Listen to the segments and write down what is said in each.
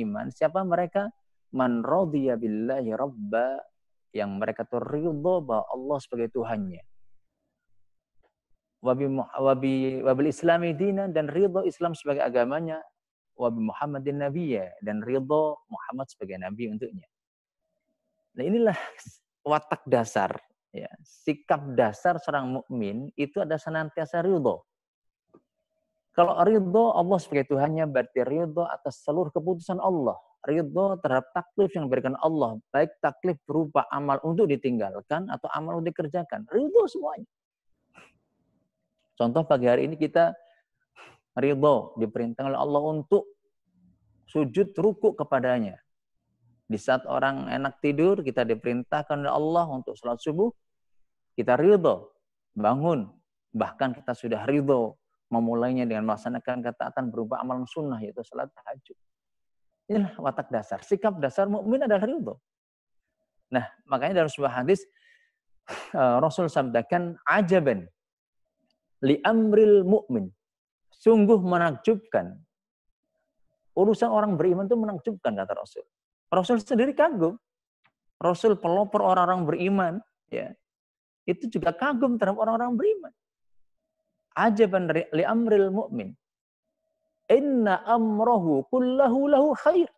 beriman, siapa mereka? Man radhiya billahi rabba yang mereka tuh bahwa Allah sebagai Tuhannya. Wabi, wabi, wabil islami dinan dan ridho Islam sebagai agamanya. Wabi Muhammadin nabiya dan ridho Muhammad sebagai nabi untuknya. Nah inilah watak dasar, ya, sikap dasar seorang mukmin itu ada senantiasa ridho. Kalau ridho Allah sebagai Tuhannya berarti ridho atas seluruh keputusan Allah. Ridho terhadap taklif yang diberikan Allah. Baik taklif berupa amal untuk ditinggalkan atau amal untuk dikerjakan. Ridho semuanya. Contoh pagi hari ini kita ridho diperintahkan oleh Allah untuk sujud ruku kepadanya. Di saat orang enak tidur, kita diperintahkan oleh Allah untuk sholat subuh, kita ridho, bangun. Bahkan kita sudah ridho memulainya dengan melaksanakan ketaatan berupa amal sunnah yaitu salat tahajud. Inilah watak dasar. Sikap dasar mukmin adalah ridho. Nah, makanya dalam sebuah hadis eh, Rasul sabdakan ajaban li amril mukmin. Sungguh menakjubkan. Urusan orang beriman itu menakjubkan kata Rasul. Rasul sendiri kagum. Rasul pelopor orang-orang beriman, ya. Itu juga kagum terhadap orang-orang beriman ajaban li amril mu'min. Inna amrohu kullahu lahu khair.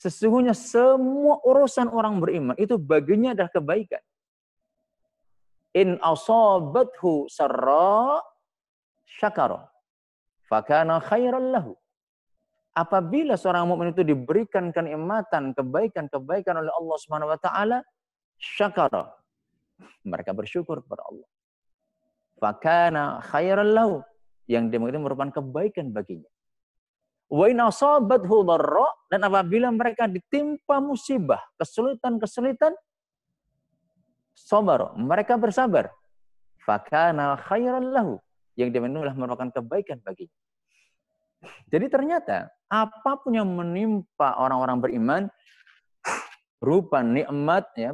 Sesungguhnya semua urusan orang beriman itu baginya adalah kebaikan. In asabathu sarra syakara. Fakana khairan lahu. Apabila seorang mukmin itu diberikan kenikmatan, kebaikan-kebaikan oleh Allah Subhanahu wa taala, syakara. Mereka bersyukur kepada Allah fakana khairan lahu yang dia merupakan kebaikan baginya. Wa in asabathu dharra dan apabila mereka ditimpa musibah, kesulitan-kesulitan sabar, mereka bersabar. Fakana khairan lahu yang dia itu merupakan kebaikan baginya. Jadi ternyata apapun yang menimpa orang-orang beriman berupa nikmat ya,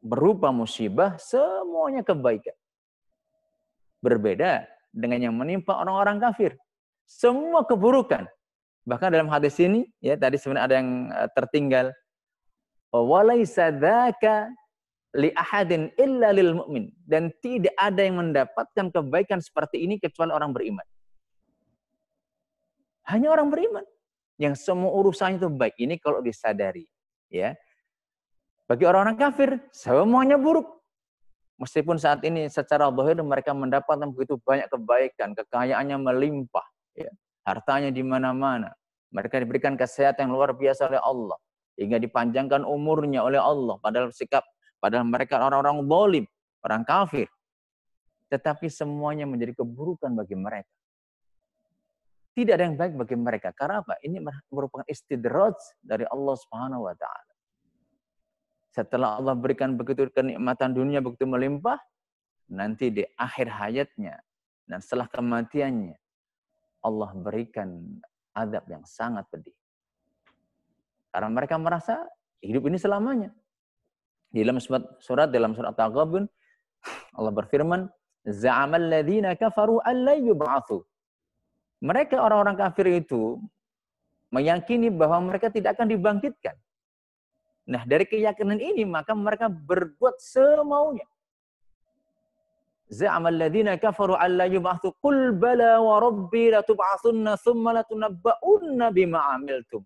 berupa musibah semuanya kebaikan. Berbeda dengan yang menimpa orang-orang kafir. Semua keburukan. Bahkan dalam hadis ini, ya tadi sebenarnya ada yang eh, tertinggal. Walaysa dhaka li ahadin illa lil mu'min. Dan tidak ada yang mendapatkan kebaikan seperti ini kecuali orang beriman. Hanya orang beriman yang semua urusannya itu baik. Ini kalau disadari, ya. Bagi orang-orang kafir, semuanya buruk. Meskipun saat ini secara zahir mereka mendapatkan begitu banyak kebaikan, kekayaannya melimpah, ya. hartanya di mana-mana. Mereka diberikan kesehatan yang luar biasa oleh Allah, hingga dipanjangkan umurnya oleh Allah. Padahal sikap, padahal mereka orang-orang bolim, orang kafir. Tetapi semuanya menjadi keburukan bagi mereka. Tidak ada yang baik bagi mereka. Karena apa? Ini merupakan istidraj dari Allah Subhanahu wa taala. Setelah Allah berikan begitu kenikmatan dunia begitu melimpah, nanti di akhir hayatnya dan setelah kematiannya, Allah berikan adab yang sangat pedih. Karena mereka merasa hidup ini selamanya. Di dalam surat, surat dalam surat al Allah berfirman, Za'amal ladhina kafaru allay Mereka orang-orang kafir itu meyakini bahwa mereka tidak akan dibangkitkan. Nah, dari keyakinan ini maka mereka berbuat semaunya. Za'amal ladzina kafaru alla yub'atsu qul bala wa rabbi la tub'atsunna tsumma la tunabba'unna bima amiltum.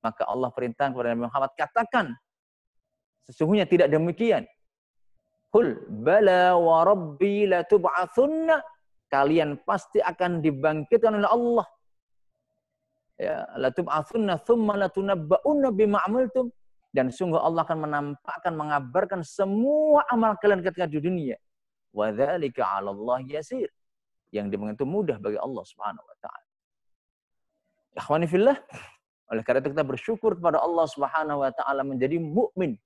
Maka Allah perintah kepada Nabi Muhammad katakan sesungguhnya tidak demikian. Qul bala wa rabbi la tub'atsunna kalian pasti akan dibangkitkan oleh Allah ya la tub'atsunna tsumma la tunabba'unna bima amiltum dan sungguh Allah akan menampakkan, mengabarkan semua amal kalian ketika di dunia. dzalika ala Allah yasir. Yang dimengerti mudah bagi Allah subhanahu wa ta'ala. Akhwani fillah. Oleh karena itu kita bersyukur kepada Allah subhanahu wa ta'ala menjadi mukmin.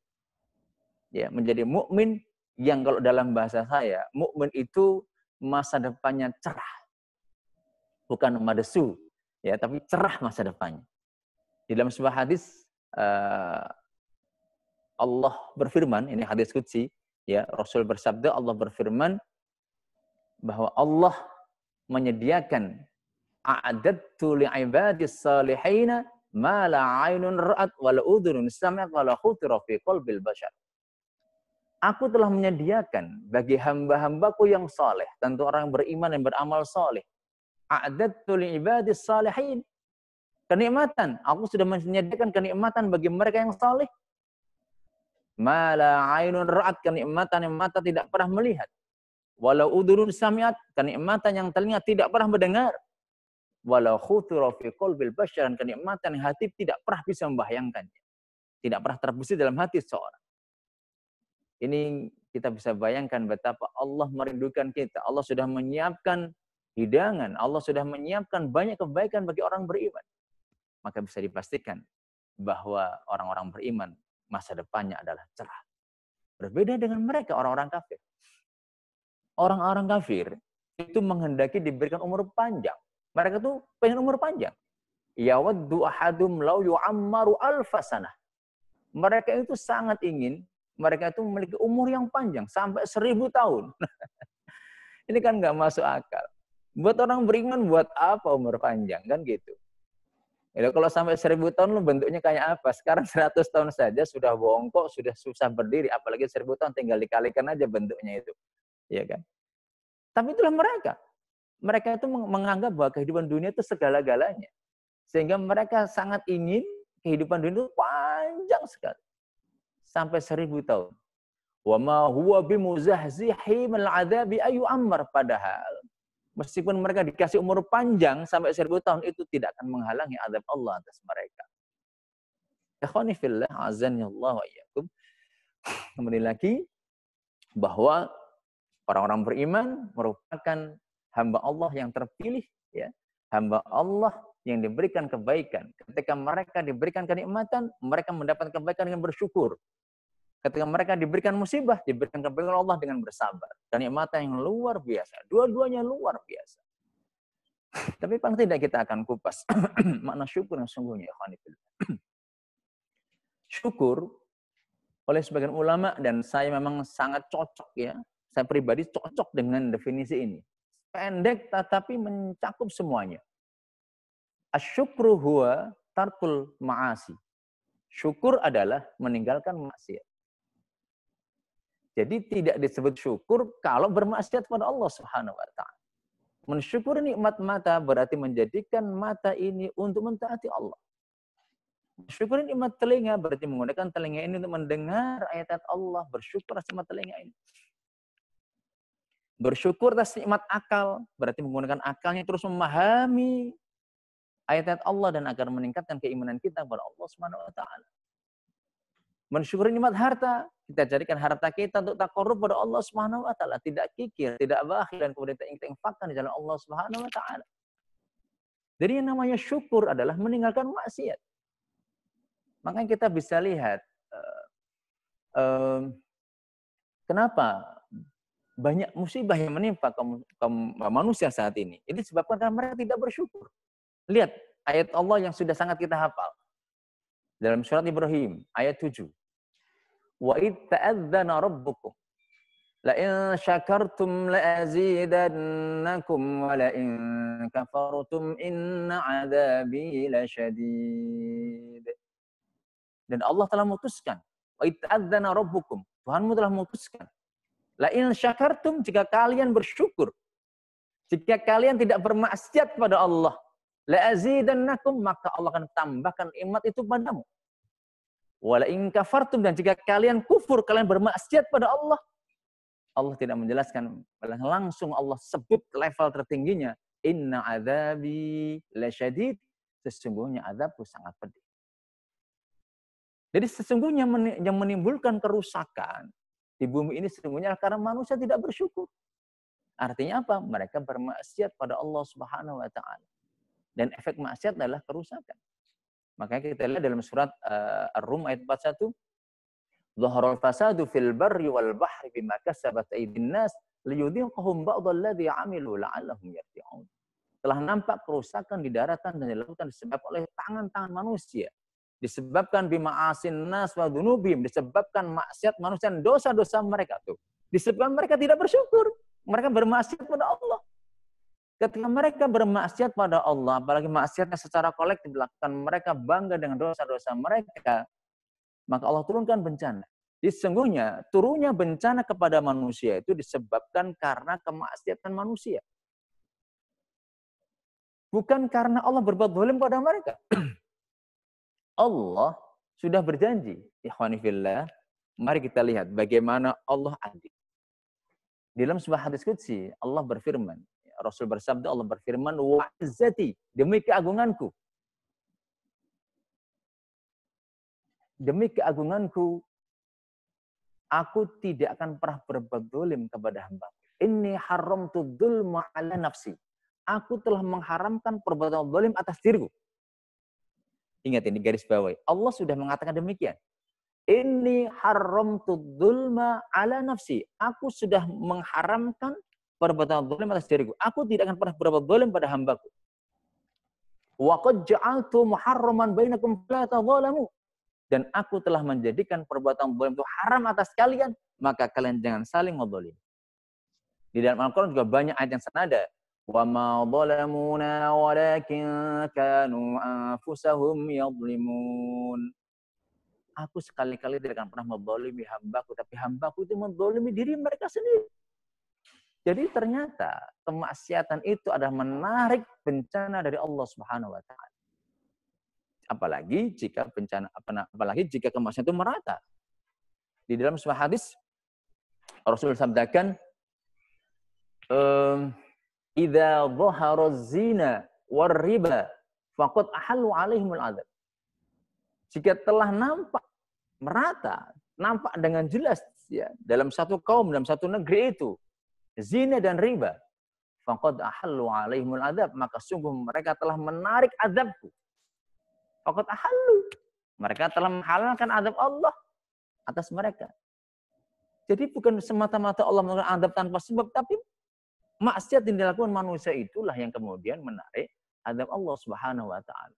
Ya, menjadi mukmin yang kalau dalam bahasa saya, mukmin itu masa depannya cerah. Bukan madesu, ya, tapi cerah masa depannya. Di dalam sebuah hadis eh, Allah berfirman, ini hadis kutsi, ya Rasul bersabda Allah berfirman bahwa Allah menyediakan a'adattu li'ibadis salihina ma la'aynun ra'at wa la'udhunun sami'at wa la'khutira fi qalbil bashar. Aku telah menyediakan bagi hamba-hambaku yang saleh, tentu orang yang beriman dan beramal saleh. A'adattu li'ibadis salihin. Kenikmatan, aku sudah menyediakan kenikmatan bagi mereka yang saleh Mala ainun ra'at kenikmatan yang mata tidak pernah melihat. Walau udurun samiat kenikmatan yang telinga tidak pernah mendengar. Walau khutura fi qalbil bashar kenikmatan yang hati tidak pernah bisa membayangkannya. Tidak pernah terbesit dalam hati seorang. Ini kita bisa bayangkan betapa Allah merindukan kita. Allah sudah menyiapkan hidangan, Allah sudah menyiapkan banyak kebaikan bagi orang beriman. Maka bisa dipastikan bahwa orang-orang beriman masa depannya adalah cerah. Berbeda dengan mereka orang-orang kafir. Orang-orang kafir itu menghendaki diberikan umur panjang. Mereka tuh pengen umur panjang. Yawaddu ahadum lau yu'ammaru alfasanah. Mereka itu sangat ingin, mereka itu memiliki umur yang panjang, sampai seribu tahun. Ini kan nggak masuk akal. Buat orang beriman, buat apa umur panjang? Kan gitu. Ya, kalau sampai seribu tahun lu bentuknya kayak apa? Sekarang seratus tahun saja sudah bongkok, sudah susah berdiri, apalagi seribu tahun tinggal dikalikan aja bentuknya itu. ya kan? Tapi itulah mereka. Mereka itu menganggap bahwa kehidupan dunia itu segala-galanya. Sehingga mereka sangat ingin kehidupan dunia itu panjang sekali. Sampai seribu tahun. Wa ma huwa bimuzahzihi min azabi ayu ammar padahal Meskipun mereka dikasih umur panjang sampai seribu tahun, itu tidak akan menghalangi azab Allah atas mereka. Ikhwani fillah, azanillahu wa iyyakum. Kembali lagi, bahwa orang-orang beriman merupakan hamba Allah yang terpilih, ya hamba Allah yang diberikan kebaikan. Ketika mereka diberikan kenikmatan, mereka mendapat kebaikan dengan bersyukur ketika mereka diberikan musibah, diberikan kebaikan Allah dengan bersabar. Dan nikmatnya yang luar biasa. Dua-duanya luar biasa. Tapi paling tidak kita akan kupas makna syukur yang sungguhnya. Ya syukur oleh sebagian ulama dan saya memang sangat cocok ya. Saya pribadi cocok dengan definisi ini. Pendek tetapi mencakup semuanya. Asyukru huwa tarkul ma'asi. Syukur adalah meninggalkan maksiat. Jadi tidak disebut syukur kalau bermaksiat kepada Allah Subhanahu wa taala. Mensyukuri nikmat mata berarti menjadikan mata ini untuk mentaati Allah. ini nikmat telinga berarti menggunakan telinga ini untuk mendengar ayat-ayat Allah, bersyukur atas nikmat telinga ini. Bersyukur atas nikmat akal berarti menggunakan akalnya terus memahami ayat-ayat Allah dan agar meningkatkan keimanan kita kepada Allah Subhanahu wa taala. Mensyukuri nikmat harta, kita jadikan harta kita untuk tak korup pada Allah Subhanahu wa taala, tidak kikir, tidak bakhil dan kemudian tak kita infakkan di jalan Allah Subhanahu wa taala. Jadi yang namanya syukur adalah meninggalkan maksiat. Makanya kita bisa lihat uh, uh, kenapa banyak musibah yang menimpa kaum, kaum manusia saat ini. Itu disebabkan karena mereka tidak bersyukur. Lihat ayat Allah yang sudah sangat kita hafal. Dalam surat Ibrahim, ayat 7. Wa id ta'adzana rabbukum. لئن شكرتم لأزيدنكم ولئن كفرتم إن عذابي لشديد. Dan Allah telah memutuskan. Wa'it'adzana rabbukum. Tuhanmu telah memutuskan. La'in syakartum jika kalian bersyukur. Jika kalian tidak bermaksiat pada Allah. La'azidannakum maka Allah akan tambahkan iman itu padamu. Wala in kafartum dan jika kalian kufur, kalian bermaksiat pada Allah. Allah tidak menjelaskan, langsung Allah sebut level tertingginya. Inna azabi lasyadid. Sesungguhnya azabku sangat pedih. Jadi sesungguhnya yang menimbulkan kerusakan di bumi ini sesungguhnya karena manusia tidak bersyukur. Artinya apa? Mereka bermaksiat pada Allah Subhanahu wa taala. Dan efek maksiat adalah kerusakan. Makanya kita lihat dalam surat uh, Ar-Rum ayat 41, "Dhahara fasadu fil barri wal bahri bima kasabat aydin nas liyudhiqahum ba'd alladhi 'amilu la'allahum yarji'un." Telah nampak kerusakan di daratan dan di lautan disebabkan oleh tangan-tangan manusia. Disebabkan bima asin nas wa dunubim, disebabkan maksiat manusia dosa-dosa mereka tuh. Disebabkan mereka tidak bersyukur. Mereka bermaksiat pada Allah. Ketika mereka bermaksiat pada Allah, apalagi maksiatnya secara kolektif dilakukan, mereka bangga dengan dosa-dosa mereka, maka Allah turunkan bencana. Sesungguhnya turunnya bencana kepada manusia itu disebabkan karena kemaksiatan manusia. Bukan karena Allah berbuat zalim kepada mereka. Allah sudah berjanji, ikhwanifillah, mari kita lihat bagaimana Allah adil. Dalam sebuah hadis kudsi, Allah berfirman, Rasul bersabda Allah berfirman wa demi keagunganku demi keagunganku aku tidak akan pernah berbuat dolim kepada hamba ini haram tudul ala nafsi aku telah mengharamkan perbuatan dolim atas diriku ingat ini garis bawahi Allah sudah mengatakan demikian ini haram zulma ala nafsi. Aku sudah mengharamkan perbuatan zalim atas diriku. Aku tidak akan pernah berbuat zalim pada hambaku. Wa qad ja'altu muharraman bainakum fala tadzalamu. Dan aku telah menjadikan perbuatan zalim itu haram atas kalian, maka kalian jangan saling menzalim. Di dalam Al-Qur'an juga banyak ayat yang senada. Wa ma zalamuna walakin kanu anfusahum yadhlimun. Aku sekali-kali tidak akan pernah mendolimi hambaku, tapi hambaku itu mendolimi diri mereka sendiri. Jadi ternyata kemaksiatan itu adalah menarik bencana dari Allah Subhanahu wa taala. Apalagi jika bencana apalagi jika kemaksiatan itu merata. Di dalam sebuah hadis Rasul sabdakan ehm, idza dhahara zina war riba faqad ahallu alaihimul adab." Jika telah nampak merata, nampak dengan jelas ya dalam satu kaum, dalam satu negeri itu zina dan riba, faqad ahallu alaihimul adab, maka sungguh mereka telah menarik adabku. Faqad ahallu. Mereka telah menghalalkan adab Allah atas mereka. Jadi bukan semata-mata Allah melakukan adab tanpa sebab, tapi maksiat yang dilakukan manusia itulah yang kemudian menarik adab Allah Subhanahu wa taala.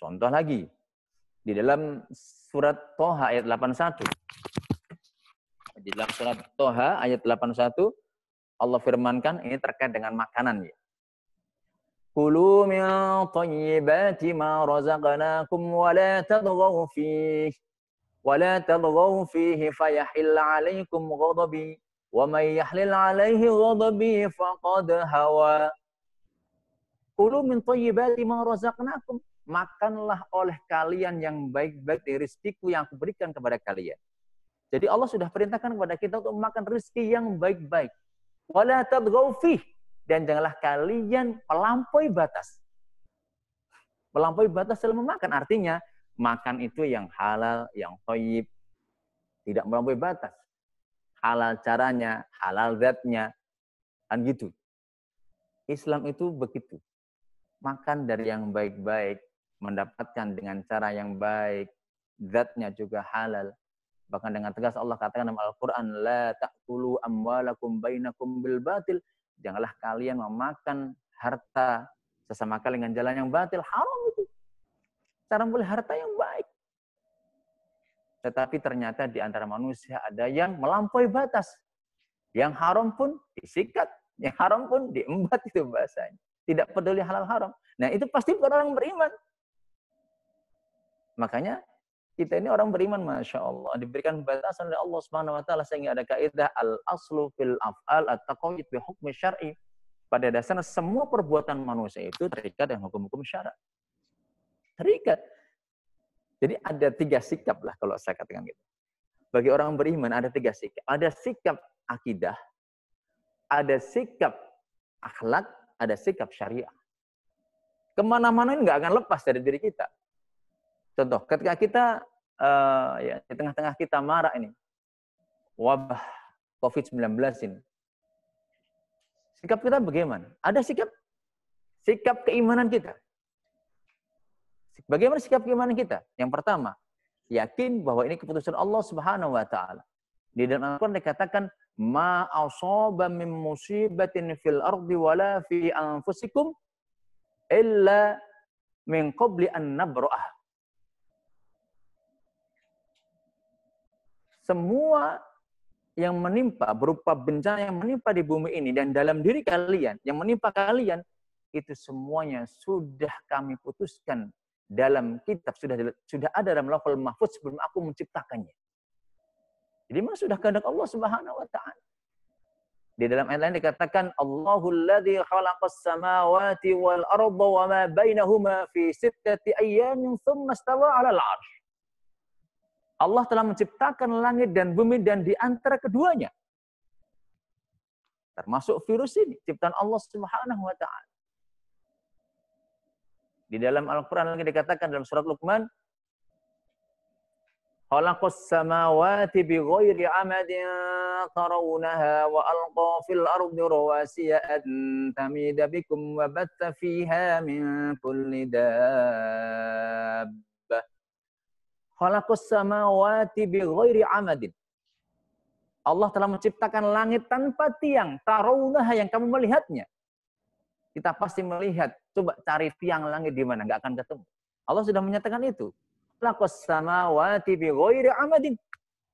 Contoh lagi di dalam surat Toha ayat 81. Di dalam surat Toha ayat 81 Allah firmankan ini terkait dengan makanan ya. Kulu min ma razaqnakum wa la tadghaw fihi wa la tadghaw fihi 'alaykum ghadabi wa may yahlil 'alayhi ghadabi faqad hawa. Kulu min thayyibati ma razaqnakum makanlah oleh kalian yang baik-baik dari rezekiku yang aku berikan kepada kalian. Jadi Allah sudah perintahkan kepada kita untuk makan rezeki yang baik-baik. Wala -baik. Dan janganlah kalian melampaui batas. Melampaui batas dalam memakan. Artinya, makan itu yang halal, yang toyib. Tidak melampaui batas. Halal caranya, halal zatnya. dan gitu. Islam itu begitu. Makan dari yang baik-baik, mendapatkan dengan cara yang baik, zatnya juga halal, Bahkan dengan tegas Allah katakan dalam Al-Quran, La ta'kulu amwalakum bainakum bil batil. Janganlah kalian memakan harta sesama kalian dengan jalan yang batil. Haram itu. Cara boleh harta yang baik. Tetapi ternyata di antara manusia ada yang melampaui batas. Yang haram pun disikat. Yang haram pun diembat itu bahasanya. Tidak peduli halal haram. Nah itu pasti bukan orang beriman. Makanya kita ini orang beriman masya Allah diberikan batasan oleh Allah Subhanahu Wa Taala sehingga ada kaidah al aslu fil afal atau taqoid bi hukum syar'i pada dasarnya semua perbuatan manusia itu terikat dengan hukum-hukum syarat terikat jadi ada tiga sikap lah kalau saya katakan gitu bagi orang beriman ada tiga sikap ada sikap akidah ada sikap akhlak ada sikap syariah kemana-mana ini nggak akan lepas dari diri kita Contoh, ketika kita uh, ya di tengah-tengah kita marak ini wabah COVID-19 ini. Sikap kita bagaimana? Ada sikap sikap keimanan kita. Bagaimana sikap keimanan kita? Yang pertama, yakin bahwa ini keputusan Allah Subhanahu wa taala. Di dalam Al-Qur'an dikatakan ma asaba min musibatin fil ardi wala fi anfusikum illa min qabli an nabra'ah. semua yang menimpa berupa bencana yang menimpa di bumi ini dan dalam diri kalian yang menimpa kalian itu semuanya sudah kami putuskan dalam kitab sudah sudah ada dalam lafal mahfud sebelum aku menciptakannya. Jadi memang sudah kehendak Allah Subhanahu wa taala. Di dalam ayat lain dikatakan Allahul ladzi khalaqas samawati wal arda wa ma bainahuma fi sittati ayyamin tsumma istawa 'alal 'arsy. Allah telah menciptakan langit dan bumi dan di antara keduanya. Termasuk virus ini, ciptaan Allah Subhanahu wa taala. Di dalam Al-Qur'an lagi dikatakan dalam surat Luqman, "Khalaqas samawati bighairi 'amadin tarawunaha wa alqa fil ardi rawasiya an tamida bikum wa batta fiha min kulli dabb." khalaqas samawati bighairi amadin. Allah telah menciptakan langit tanpa tiang, tarawunaha yang kamu melihatnya. Kita pasti melihat, coba cari tiang langit di mana, nggak akan ketemu. Allah sudah menyatakan itu. Khalaqas samawati bighairi amadin.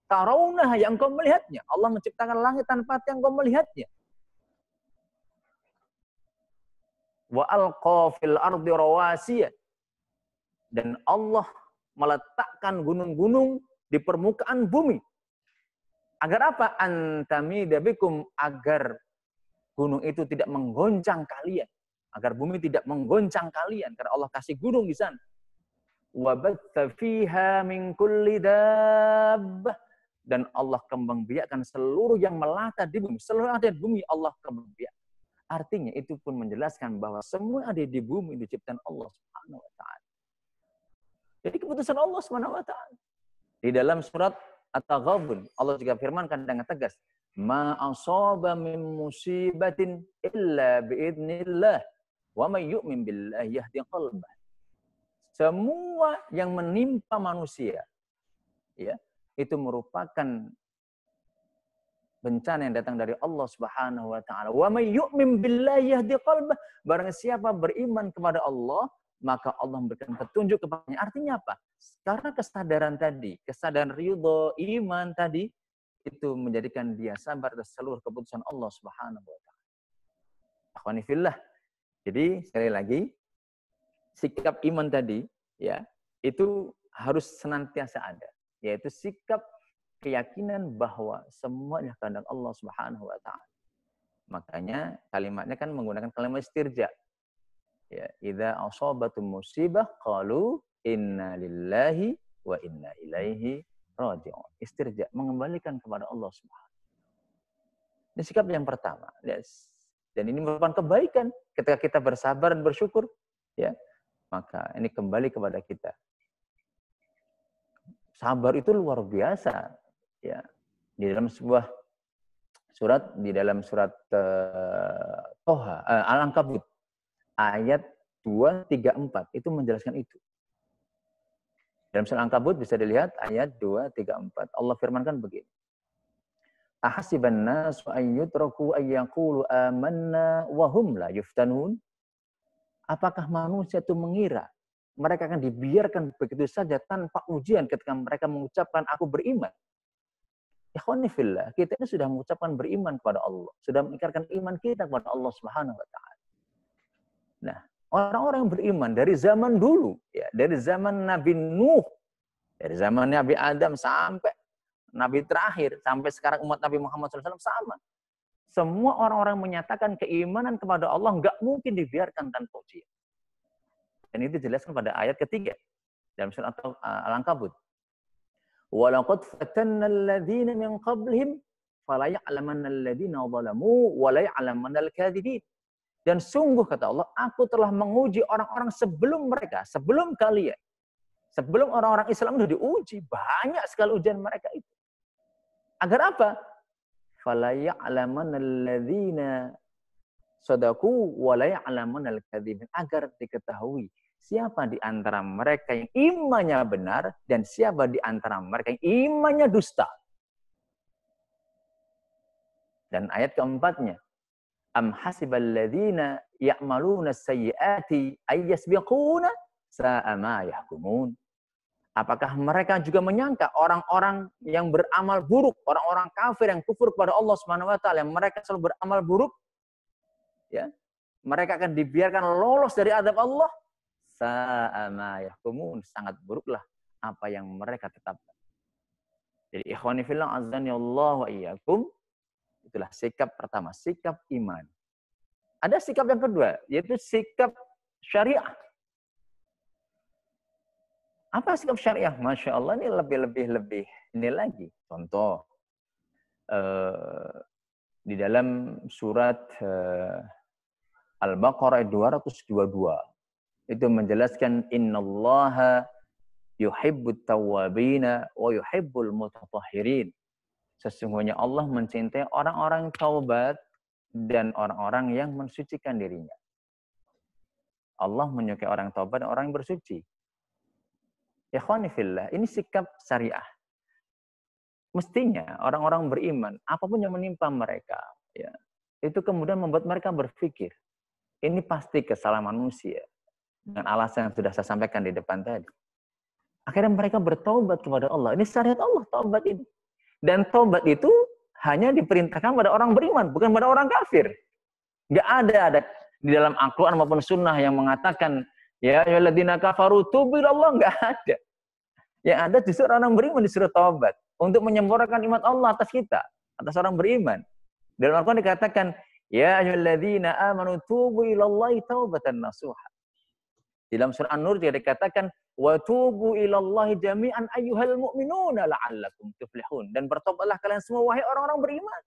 Tarawunaha yang engkau melihatnya. Allah menciptakan langit tanpa tiang, Kamu melihatnya. Wa alqa fil ardi rawasiyah. Dan Allah meletakkan gunung-gunung di permukaan bumi. Agar apa? Antami dabikum agar gunung itu tidak menggoncang kalian, agar bumi tidak menggoncang kalian karena Allah kasih gunung di sana. Wabatta fiha min kulli dan Allah kembangbiakkan seluruh yang melata di bumi, seluruh yang ada di bumi Allah kembangbiakkan. Artinya itu pun menjelaskan bahwa semua ada di bumi diciptakan Allah Subhanahu wa taala. Jadi keputusan Allah SWT. Di dalam surat At-Taghabun, Allah juga firmankan dengan tegas, "Ma asaba min musibatin illa biidznillah, wa may yu'min billahi yahdi qalbah." Semua yang menimpa manusia ya, itu merupakan bencana yang datang dari Allah Subhanahu wa taala. Wa may yu'min billahi yahdi qalbah. Barang siapa beriman kepada Allah, maka Allah memberikan petunjuk kepadanya. Artinya apa? Karena kesadaran tadi, kesadaran ridho, iman tadi, itu menjadikan dia sabar atas seluruh keputusan Allah Subhanahu wa taala. Jadi sekali lagi sikap iman tadi ya, itu harus senantiasa ada, yaitu sikap keyakinan bahwa semuanya kehendak Allah Subhanahu wa taala. Makanya kalimatnya kan menggunakan kalimat istirja, Ya, idza asabatum musibah qalu inna lillahi wa inna ilaihi raji'un. Istirja mengembalikan kepada Allah Subhanahu ini sikap yang pertama. Yes. Dan ini merupakan kebaikan ketika kita bersabar dan bersyukur, ya. Maka ini kembali kepada kita. Sabar itu luar biasa, ya. Di dalam sebuah surat di dalam surat uh, Toha uh, Al-Ankabut ayat 2, 3, 4 itu menjelaskan itu. Dalam surah Al-Kabut bisa dilihat ayat 2, 3, 4. Allah firmankan begini. Ahasiban nasu an yutraku ayyaqulu amanna wahum la yuftanun. Apakah manusia itu mengira mereka akan dibiarkan begitu saja tanpa ujian ketika mereka mengucapkan aku beriman? Ikhwanifillah, kita ini sudah mengucapkan beriman kepada Allah. Sudah mengikarkan iman kita kepada Allah Subhanahu wa taala. Nah, orang-orang beriman dari zaman dulu, ya, dari zaman Nabi Nuh, dari zaman Nabi Adam sampai Nabi terakhir, sampai sekarang umat Nabi Muhammad SAW sama. Semua orang-orang menyatakan keimanan kepada Allah nggak mungkin dibiarkan tanpa ujian. Dan itu dijelaskan pada ayat ketiga dalam surat eh, Al-Ankabut. Walaqad fatanna alladziina min qablihim falaya'lamanna alladziina zalamu al kadhibin dan sungguh kata Allah, aku telah menguji orang-orang sebelum mereka, sebelum kalian. Sebelum orang-orang Islam itu diuji, banyak sekali ujian mereka itu. Agar apa? sadaku agar diketahui siapa di antara mereka yang imannya benar dan siapa di antara mereka yang imannya dusta. Dan ayat keempatnya, am hasiballadzina ya'maluna sayyiati ayyasbiquna sa'a ma yahkumun. Apakah mereka juga menyangka orang-orang yang beramal buruk, orang-orang kafir yang kufur kepada Allah Subhanahu wa taala, yang mereka selalu beramal buruk, ya, mereka akan dibiarkan lolos dari adab Allah? Sa'a ma yahkumun, sangat buruklah apa yang mereka tetapkan. Jadi ikhwani fillah azan ya Allah wa iyyakum Itulah sikap pertama, sikap iman. Ada sikap yang kedua, yaitu sikap syariah. Apa sikap syariah? Masya Allah ini lebih-lebih lebih. Ini lagi contoh Uh, di dalam surat uh, Al-Baqarah 222 itu menjelaskan inna innallaha yuhibbut tawabina wa yuhibbul mutatahirin. Sesungguhnya Allah mencintai orang-orang taubat dan orang-orang yang mensucikan dirinya. Allah menyukai orang taubat dan orang yang bersuci. Ya ini sikap syariah. Mestinya orang-orang beriman, apapun yang menimpa mereka, ya, itu kemudian membuat mereka berpikir, ini pasti kesalahan manusia. Dengan alasan yang sudah saya sampaikan di depan tadi. Akhirnya mereka bertobat kepada Allah. Ini syariat Allah, taubat ini. Dan taubat itu hanya diperintahkan pada orang beriman, bukan pada orang kafir. Gak ada ada di dalam Al-Quran maupun Sunnah yang mengatakan ya dina kafaru Allah nggak ada. Yang ada justru orang beriman disuruh taubat untuk menyempurnakan iman Allah atas kita, atas orang beriman. Dalam Al-Quran dikatakan ya ayyuhalladzina amanu tubu ilallahi taubatan nasuha. Di dalam surah An-Nur dia dikatakan wa tubu ilallahi jami'an ayyuhal mu'minuna la'allakum tuflihun dan bertobatlah kalian semua wahai orang-orang beriman.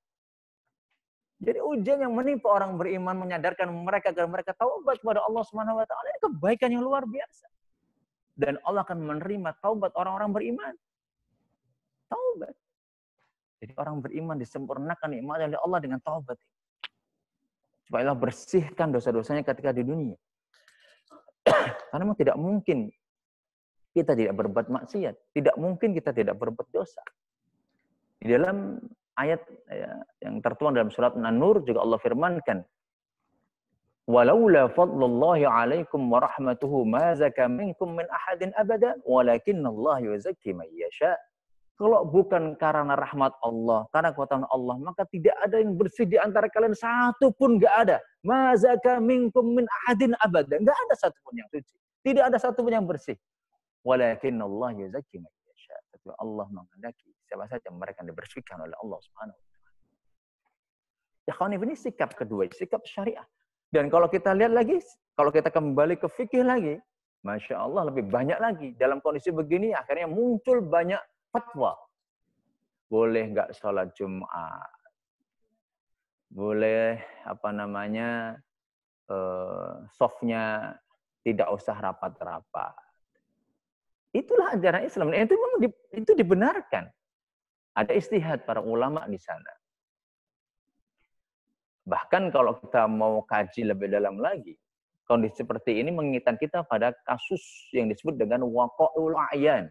Jadi ujian yang menimpa orang beriman menyadarkan mereka agar mereka taubat kepada Allah Subhanahu wa taala itu kebaikan yang luar biasa. Dan Allah akan menerima taubat orang-orang beriman. Taubat. Jadi orang beriman disempurnakan iman oleh Allah dengan taubat. Supaya Allah bersihkan dosa-dosanya ketika di dunia. Karena memang tidak mungkin kita tidak berbuat maksiat, tidak mungkin kita tidak berbuat dosa. Di dalam ayat ya, yang tertuang dalam surat An-Nur juga Allah firmankan, "Walaula fadlullahi 'alaikum wa rahmatuhu ma zaka minkum min ahadin abada, Allah yuzakki man yasha." Kalau bukan karena rahmat Allah, karena kekuatan Allah, maka tidak ada yang bersih di antara kalian satu pun nggak ada. Mazaka minkum min ahadin abada. Enggak ada satupun yang suci. Tidak ada satupun yang bersih. Walakin Allah yazakki man Tapi Allah menghendaki siapa saja mereka dibersihkan oleh Allah Subhanahu wa taala. Ya ini sikap kedua, sikap syariah. Dan kalau kita lihat lagi, kalau kita kembali ke fikih lagi, Masya Allah lebih banyak lagi. Dalam kondisi begini akhirnya muncul banyak fatwa. Boleh nggak sholat Jumat? boleh apa namanya eh, softnya tidak usah rapat-rapat. Itulah ajaran Islam. Itu memang itu dibenarkan. Ada istihad para ulama di sana. Bahkan kalau kita mau kaji lebih dalam lagi, kondisi seperti ini mengingatkan kita pada kasus yang disebut dengan waqa'ul a'yan.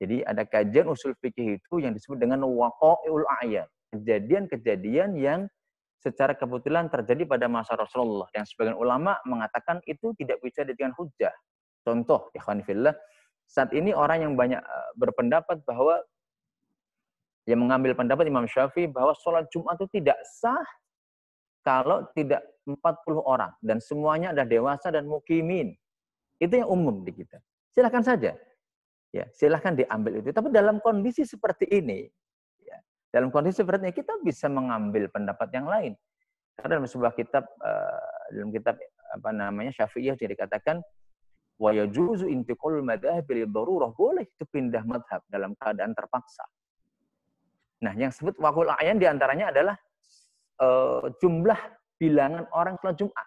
Jadi ada kajian usul fikih itu yang disebut dengan waqa'ul a'yan. Kejadian-kejadian yang secara kebetulan terjadi pada masa Rasulullah yang sebagian ulama mengatakan itu tidak bisa dijadikan hujah. Contoh, ya fillah, saat ini orang yang banyak eh, berpendapat bahwa yang mengambil pendapat Imam Syafi'i bahwa sholat Jumat itu tidak sah kalau tidak 40 orang dan semuanya ada dewasa dan mukimin. Itu yang umum di kita. Silahkan saja. Ya, silahkan diambil itu. Tapi dalam kondisi seperti ini, dalam kondisi beratnya kita bisa mengambil pendapat yang lain. Karena dalam sebuah kitab eh, dalam kitab apa namanya Syafi'iyah jadi katakan wa yajuzu intiqal madhhab bil darurah boleh itu pindah madhab dalam keadaan terpaksa. Nah, yang disebut wakul ayan diantaranya adalah uh, jumlah bilangan orang sholat Jumat.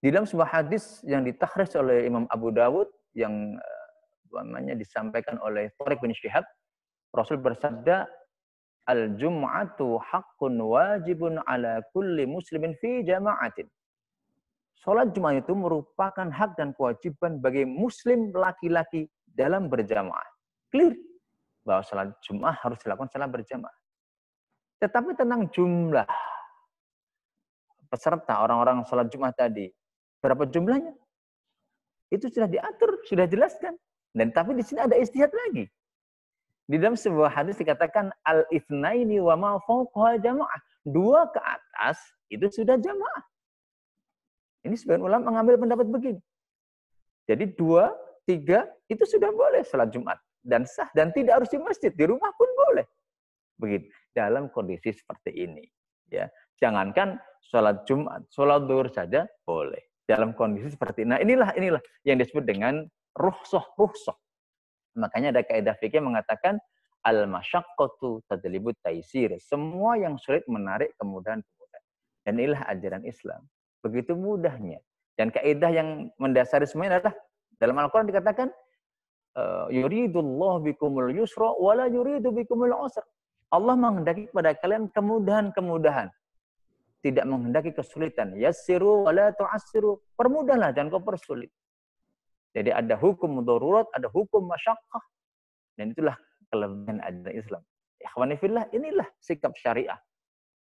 Di dalam sebuah hadis yang ditakhris oleh Imam Abu Dawud yang eh, namanya disampaikan oleh Tariq bin Syihab Rasul bersabda, Al-jum'atu haqqun wajibun ala kulli muslimin fi jama'atin. Sholat Jumat itu merupakan hak dan kewajiban bagi muslim laki-laki dalam berjamaah. Clear bahwa sholat Jumat harus dilakukan secara berjamaah. Tetapi tentang jumlah peserta orang-orang sholat Jumat tadi, berapa jumlahnya? Itu sudah diatur, sudah jelaskan. Dan tapi di sini ada istihad lagi. Di dalam sebuah hadis dikatakan al-itsnaini wa ma jamaah. Dua ke atas itu sudah jamaah. Ini sebagian ulama mengambil pendapat begini. Jadi dua, tiga itu sudah boleh salat Jumat dan sah dan tidak harus di masjid, di rumah pun boleh. Begitu. Dalam kondisi seperti ini, ya. Jangankan salat Jumat, salat duhur saja boleh dalam kondisi seperti ini. Nah inilah inilah yang disebut dengan ruhsoh ruhsoh Makanya ada kaidah fikih mengatakan al masyaqqatu tadlibut taisir. Semua yang sulit menarik kemudahan-kemudahan. Dan inilah ajaran Islam. Begitu mudahnya. Dan kaidah yang mendasari semuanya adalah dalam Al-Qur'an dikatakan eh, yuridullah bikumul yusra wala yuridu bikumul usra. Allah menghendaki kepada kalian kemudahan-kemudahan. Tidak menghendaki kesulitan. Yassiru wala tu'assiru. Permudahlah dan kau persulit. Jadi ada hukum darurat, ada hukum masyakkah. Dan itulah kelebihan ajaran Islam. Ikhwanifillah, inilah sikap syariah.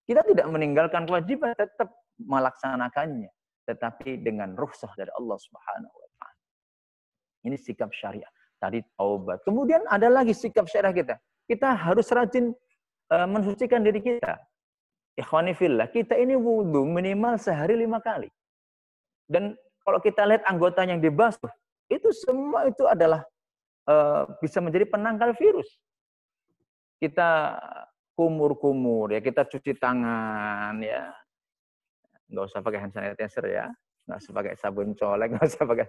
Kita tidak meninggalkan kewajiban, tetap melaksanakannya. Tetapi dengan ruhsah dari Allah subhanahu wa Ini sikap syariah. Tadi taubat. Kemudian ada lagi sikap syariah kita. Kita harus rajin uh, mensucikan diri kita. Ikhwanifillah, kita ini wudhu minimal sehari lima kali. Dan kalau kita lihat anggota yang dibasuh, itu semua itu adalah e, bisa menjadi penangkal virus. Kita kumur-kumur ya, kita cuci tangan ya. Nggak usah pakai hand sanitizer ya, nggak usah pakai sabun colek, nggak usah pakai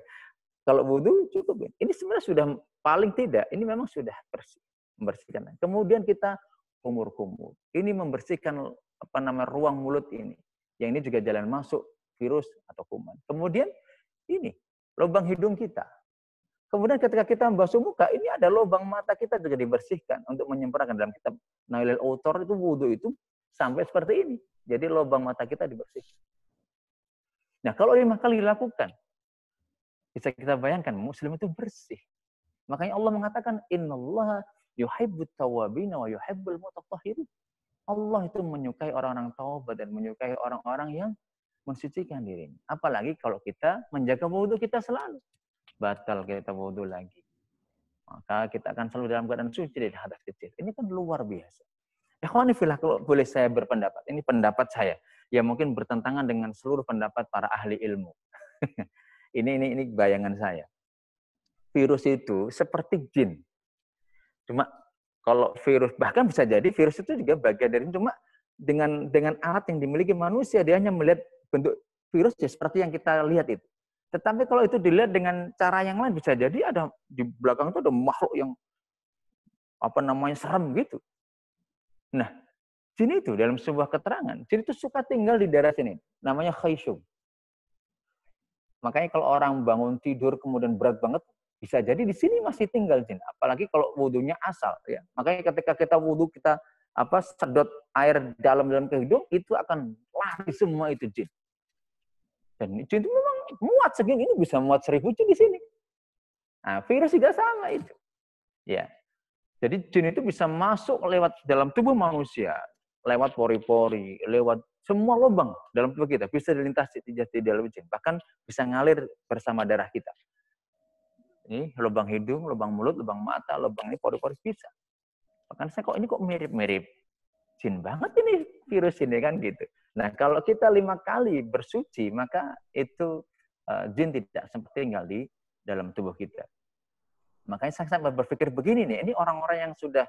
kalau wudhu cukup. Ini sebenarnya sudah paling tidak, ini memang sudah bersih, membersihkan. Kemudian kita kumur-kumur. Ini membersihkan apa nama ruang mulut ini. Yang ini juga jalan masuk virus atau kuman. Kemudian ini lubang hidung kita. Kemudian ketika kita membasuh muka, ini ada lubang mata kita juga dibersihkan untuk menyempurnakan dalam kitab Nailil Autor itu wudhu itu sampai seperti ini. Jadi lubang mata kita dibersihkan. Nah kalau lima kali dilakukan, bisa kita bayangkan Muslim itu bersih. Makanya Allah mengatakan Inna Allah yuhibbut tawabina wa yuhibbul mutatahhirin. Allah itu menyukai orang-orang taubat dan menyukai orang-orang yang mensucikan dirinya. Apalagi kalau kita menjaga wudhu kita selalu. Batal kita wudhu lagi. Maka kita akan selalu dalam keadaan suci dari hadas kecil. Ini kan luar biasa. Ikhwani filah kalau boleh saya berpendapat. Ini pendapat saya. Ya mungkin bertentangan dengan seluruh pendapat para ahli ilmu. ini, ini, ini bayangan saya. Virus itu seperti jin. Cuma kalau virus, bahkan bisa jadi virus itu juga bagian dari cuma dengan dengan alat yang dimiliki manusia dia hanya melihat bentuk virus ya seperti yang kita lihat itu. Tetapi kalau itu dilihat dengan cara yang lain bisa jadi ada di belakang itu ada makhluk yang apa namanya serem gitu. Nah, sini itu dalam sebuah keterangan, sini itu suka tinggal di daerah sini, namanya khayshum. Makanya kalau orang bangun tidur kemudian berat banget, bisa jadi di sini masih tinggal jin. Apalagi kalau wudhunya asal ya. Makanya ketika kita wudhu kita apa sedot air dalam dalam ke hidung itu akan lari semua itu jin. Dan itu, itu memang muat segini, ini bisa muat seribu jin di sini. Nah, virus juga sama itu. Ya. Jadi jin itu bisa masuk lewat dalam tubuh manusia, lewat pori-pori, lewat semua lubang dalam tubuh kita bisa dilintasi di dalam jin. Bahkan bisa ngalir bersama darah kita. Ini lubang hidung, lubang mulut, lubang mata, lubang ini pori-pori bisa. Bahkan saya kok ini kok mirip-mirip jin banget ini virus ini kan gitu. Nah kalau kita lima kali bersuci maka itu uh, jin tidak sempat tinggal di dalam tubuh kita. Makanya saya sampai berpikir begini nih, ini orang-orang yang sudah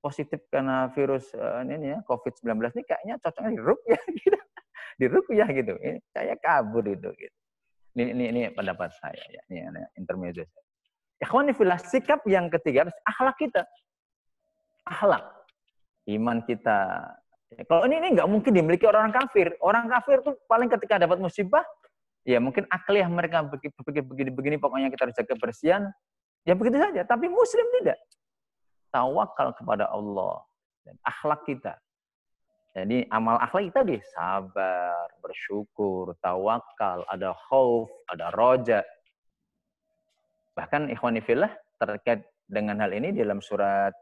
positif karena virus uh, ini ya COVID-19 ini kayaknya cocoknya di rukyah gitu. di rukyah gitu. Ini kayak kabur itu gitu. Ini, ini, ini pendapat saya ya. Ini, ini intermezzo. Ya, sikap yang ketiga harus akhlak kita. Akhlak iman kita. Ya, kalau ini ini nggak mungkin dimiliki orang kafir. Orang kafir tuh paling ketika dapat musibah, ya mungkin akliah mereka berpikir begini-begini, pokoknya kita harus jaga kebersihan. Ya begitu saja. Tapi muslim tidak. Tawakal kepada Allah. Dan akhlak kita. Jadi amal akhlak kita di sabar, bersyukur, tawakal, ada khauf, ada roja. Bahkan ikhwanifillah terkait dengan hal ini dalam surat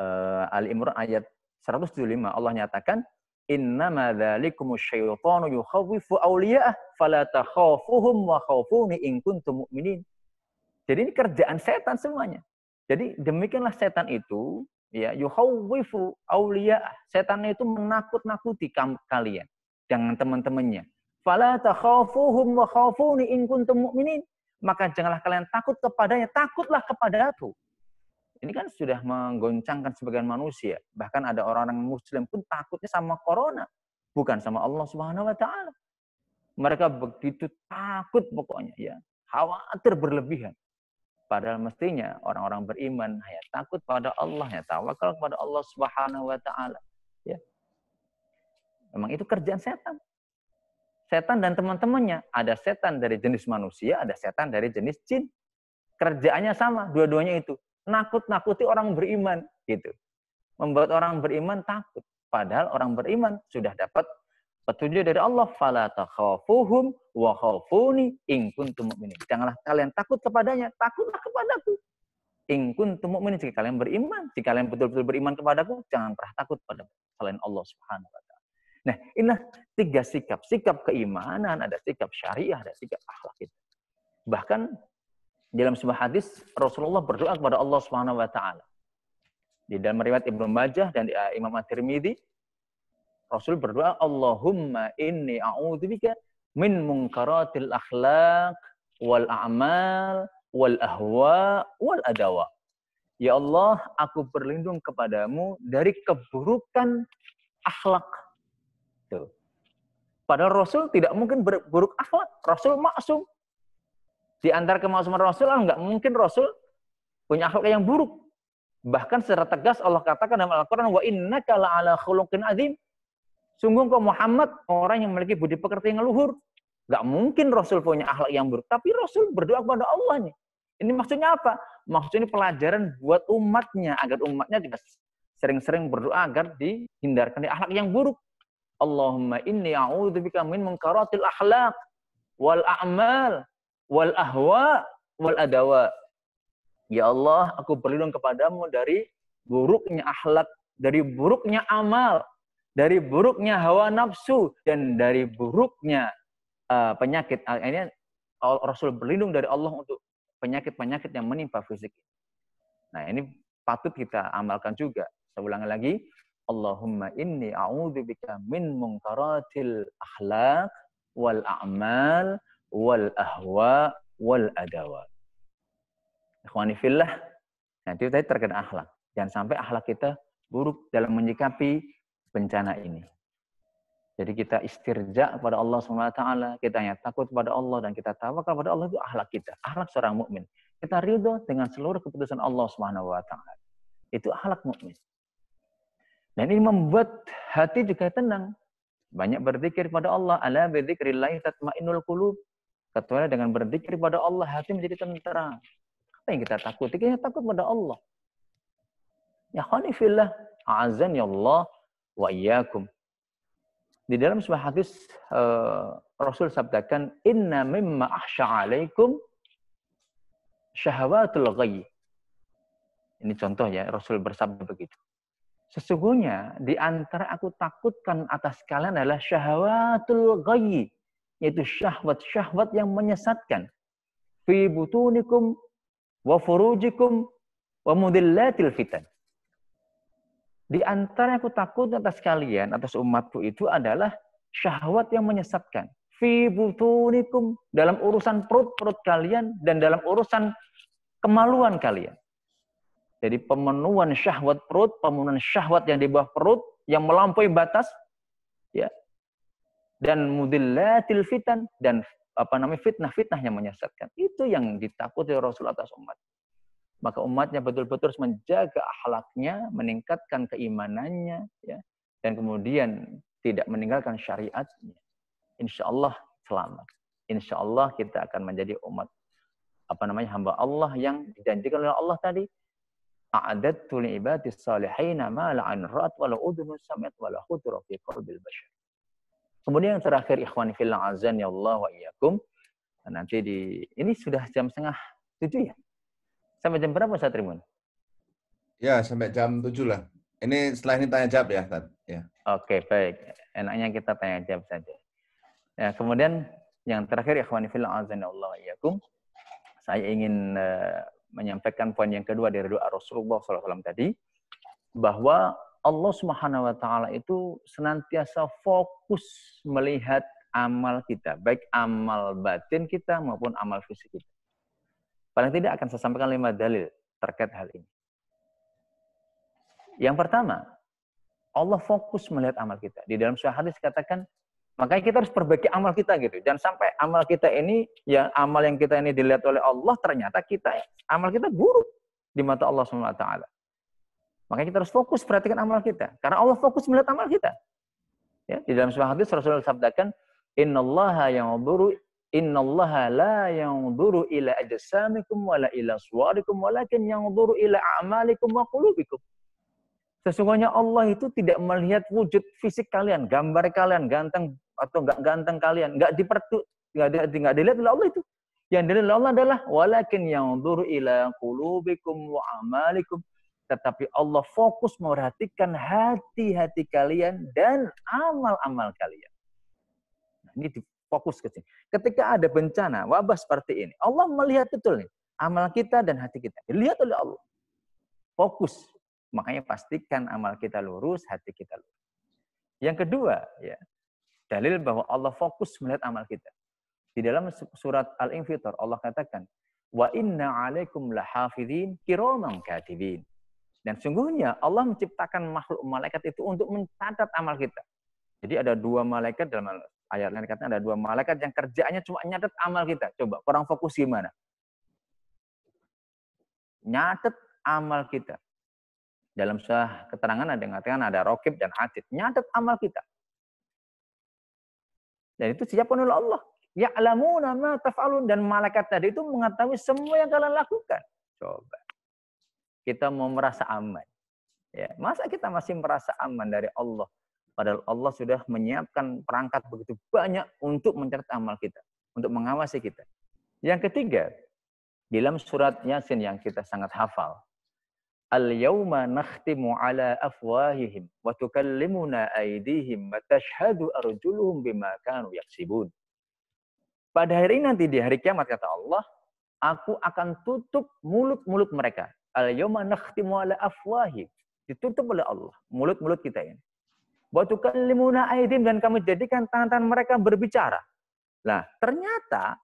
uh, Ali Imran ayat 175 Allah nyatakan Inna dzalikumus syaitanu yukhawwifu awliya'ah fala takhafuhum wa khawfuni in kuntum mu'minin. Jadi ini kerjaan setan semuanya. Jadi demikianlah setan itu ya yuhawwifu awliya'ah. Setan itu menakut-nakuti kalian dengan teman-temannya. Fala takhafuhum wa khawfuni in kuntum mu'minin. Maka janganlah kalian takut kepadanya, takutlah kepada kepadaku ini kan sudah menggoncangkan sebagian manusia. Bahkan ada orang-orang muslim pun takutnya sama corona, bukan sama Allah Subhanahu wa taala. Mereka begitu takut pokoknya ya, khawatir berlebihan. Padahal mestinya orang-orang beriman hanya takut pada Allah, ya, tawakal kepada Allah Subhanahu wa taala. Ya. Memang itu kerjaan setan. Setan dan teman-temannya, ada setan dari jenis manusia, ada setan dari jenis jin. Kerjaannya sama, dua-duanya itu nakut-nakuti orang beriman gitu. Membuat orang beriman takut. Padahal orang beriman sudah dapat petunjuk dari Allah fala takhafuhum wa khafuni in kuntum Janganlah kalian takut kepadanya, takutlah kepadaku. In kuntum jika kalian beriman, jika kalian betul-betul beriman kepadaku, jangan pernah takut pada kalian Allah Subhanahu wa taala. Nah, inilah tiga sikap. Sikap keimanan, ada sikap syariah, ada sikap akhlak itu. Bahkan dalam sebuah hadis Rasulullah berdoa kepada Allah Subhanahu wa taala. Di dalam riwayat Ibnu Majah dan eh, Imam At-Tirmidzi Rasul berdoa Allahumma inni a'udzubika min munkaratil akhlaq wal a'mal wal ahwa wal adawa. Ya Allah, aku berlindung kepadamu dari keburukan akhlak. Tuh. Padahal Rasul tidak mungkin berburuk akhlak. Rasul maksum. Di antara kemaksiatan Rasul, enggak ah, mungkin Rasul punya akhlak yang buruk. Bahkan secara tegas Allah katakan dalam Al-Quran, wa inna kala ala khulukin azim. Sungguh kau Muhammad, orang yang memiliki budi pekerti yang luhur. Enggak mungkin Rasul punya akhlak yang buruk. Tapi Rasul berdoa kepada Allah nih. Ini maksudnya apa? Maksudnya pelajaran buat umatnya. Agar umatnya juga sering-sering berdoa agar dihindarkan dari akhlak yang buruk. Allahumma inni a'udzubika min munkaratil akhlaq wal a'mal wal ahwa wal adawa. Ya Allah, aku berlindung kepadamu dari buruknya akhlak, dari buruknya amal, dari buruknya hawa nafsu, dan dari buruknya uh, penyakit. Ah, ini Rasul berlindung dari Allah untuk penyakit-penyakit yang menimpa fisik. Nah, ini patut kita amalkan juga. Saya ulangi lagi. Allahumma inni a'udzubika min munkaratil akhlaq wal a'mal wal ahwa wal adawa. Ikhwani fillah, nanti tadi terkena akhlak. Jangan sampai akhlak kita buruk dalam menyikapi bencana ini. Jadi kita istirja kepada Allah SWT, kita hanya takut kepada Allah dan kita tawakal kepada Allah itu akhlak kita, akhlak seorang mukmin. Kita ridho dengan seluruh keputusan Allah Subhanahu wa taala. Itu akhlak mukmin. Dan ini membuat hati juga tenang. Banyak berzikir kepada Allah, ala bi dzikrillah tatmainnul qulub. Kecuali dengan berzikir kepada Allah, hati menjadi tentera. Apa yang kita takut? Kita takut pada Allah. Ya khanifillah, a'azan ya Allah wa iyyakum. Di dalam sebuah hadis uh, Rasul sabdakan inna mimma ahsya alaikum syahwatul ghayy. Ini contoh ya, Rasul bersabda begitu. Sesungguhnya di antara aku takutkan atas kalian adalah syahwatul ghayy yaitu syahwat-syahwat yang menyesatkan. Fi butunikum wa furujikum wa mudillatil fitan. Di antara yang aku takut atas kalian, atas umatku itu adalah syahwat yang menyesatkan. Fi butunikum dalam urusan perut-perut kalian dan dalam urusan kemaluan kalian. Jadi pemenuhan syahwat perut, pemenuhan syahwat yang di bawah perut yang melampaui batas ya dan mudillatil fitan dan apa namanya fitnah-fitnah yang menyesatkan. Itu yang ditakuti Rasul atas umat. Maka umatnya betul-betul harus menjaga akhlaknya, meningkatkan keimanannya, ya, dan kemudian tidak meninggalkan syariatnya. Insya Allah selamat. Insya Allah kita akan menjadi umat apa namanya hamba Allah yang dijanjikan oleh Allah tadi. A'adatul li ibadis salihina ma la'an rat wa la udhun samiat fi bashar. Kemudian yang terakhir ikhwan fillah azan ya Allah wa iyyakum. Nanti di ini sudah jam setengah tujuh ya? Sampai jam berapa Ustaz Trimun? Ya, sampai jam tujuh lah. Ini setelah ini tanya jawab ya, Ustaz. Ya. Oke, baik. Enaknya kita tanya jawab saja. Ya, kemudian yang terakhir ikhwan fillah azan ya Allah wa iyyakum. Saya ingin uh, menyampaikan poin yang kedua dari doa Rasulullah SAW tadi bahwa Allah Subhanahu wa taala itu senantiasa fokus melihat amal kita, baik amal batin kita maupun amal fisik kita. Paling tidak akan saya sampaikan lima dalil terkait hal ini. Yang pertama, Allah fokus melihat amal kita. Di dalam sebuah hadis katakan, makanya kita harus perbaiki amal kita gitu. Jangan sampai amal kita ini, ya amal yang kita ini dilihat oleh Allah, ternyata kita amal kita buruk di mata Allah SWT. Makanya kita harus fokus perhatikan amal kita. Karena Allah fokus melihat amal kita. Ya, di dalam sebuah hadis Rasulullah sabdakan, buru, Inna Allaha la yang buru ila wa la ila suwarikum walakin buru ila a'malikum wa qulubikum." Sesungguhnya Allah itu tidak melihat wujud fisik kalian, gambar kalian, ganteng atau enggak ganteng kalian, enggak dipertu enggak, enggak dilihat oleh Allah itu. Yang dilihat oleh Allah adalah walakin yang buru ila qulubikum wa a'malikum tetapi Allah fokus memperhatikan hati-hati kalian dan amal-amal kalian. Nah, ini difokus ke sini. Ketika ada bencana, wabah seperti ini, Allah melihat betul nih amal kita dan hati kita. Dilihat oleh Allah. Fokus. Makanya pastikan amal kita lurus, hati kita lurus. Yang kedua, ya, dalil bahwa Allah fokus melihat amal kita. Di dalam surat Al-Infitar Allah katakan, "Wa inna 'alaikum lahafidhin kiraman katibin." Dan sungguhnya Allah menciptakan makhluk malaikat itu untuk mencatat amal kita. Jadi ada dua malaikat dalam ayat lain katanya ada dua malaikat yang kerjaannya cuma nyatet amal kita. Coba kurang fokus gimana? Nyatet amal kita. Dalam sebuah keterangan ada yang mengatakan ada rokib dan atid. Nyatet amal kita. Dan itu siapa oleh Allah. Alamu nama taf'alun. Dan malaikat tadi itu mengetahui semua yang kalian lakukan. Coba kita mau merasa aman. Ya, masa kita masih merasa aman dari Allah? Padahal Allah sudah menyiapkan perangkat begitu banyak untuk mencatat amal kita, untuk mengawasi kita. Yang ketiga, dalam surat Yasin yang kita sangat hafal, Al-yawma nakhtimu ala afwahihim wa tukallimuna Aidihim wa tashhadu arjuluhum bima kanu yaksibun. Pada hari ini nanti di hari kiamat kata Allah, aku akan tutup mulut-mulut mereka. Al-yawma nakhtimu ala afwahi. Ditutup oleh Allah. Mulut-mulut kita ini. Batukan limuna aidim. Dan kami jadikan tangan-tangan mereka berbicara. Nah, ternyata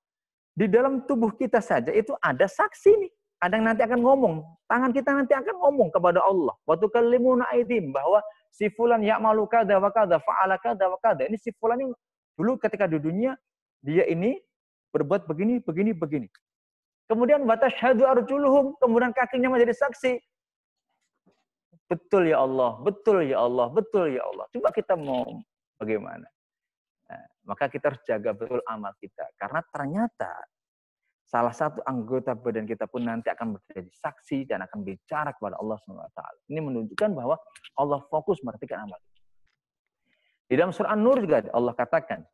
di dalam tubuh kita saja itu ada saksi nih. Ada yang nanti akan ngomong. Tangan kita nanti akan ngomong kepada Allah. Batukan limuna aidim. Bahwa si fulan ya'malu kada wa kada fa'ala kada wa kada. Ini si fulan ini dulu ketika di dunia dia ini berbuat begini, begini, begini. Kemudian batashhadu arjuluhum, kemudian kakinya menjadi saksi. Betul ya Allah, betul ya Allah, betul ya Allah. Coba kita mau bagaimana? Nah, maka kita harus jaga betul amal kita. Karena ternyata salah satu anggota badan kita pun nanti akan menjadi saksi dan akan bicara kepada Allah SWT. Ini menunjukkan bahwa Allah fokus merhatikan amal kita. Di dalam surah An-Nur juga Allah katakan,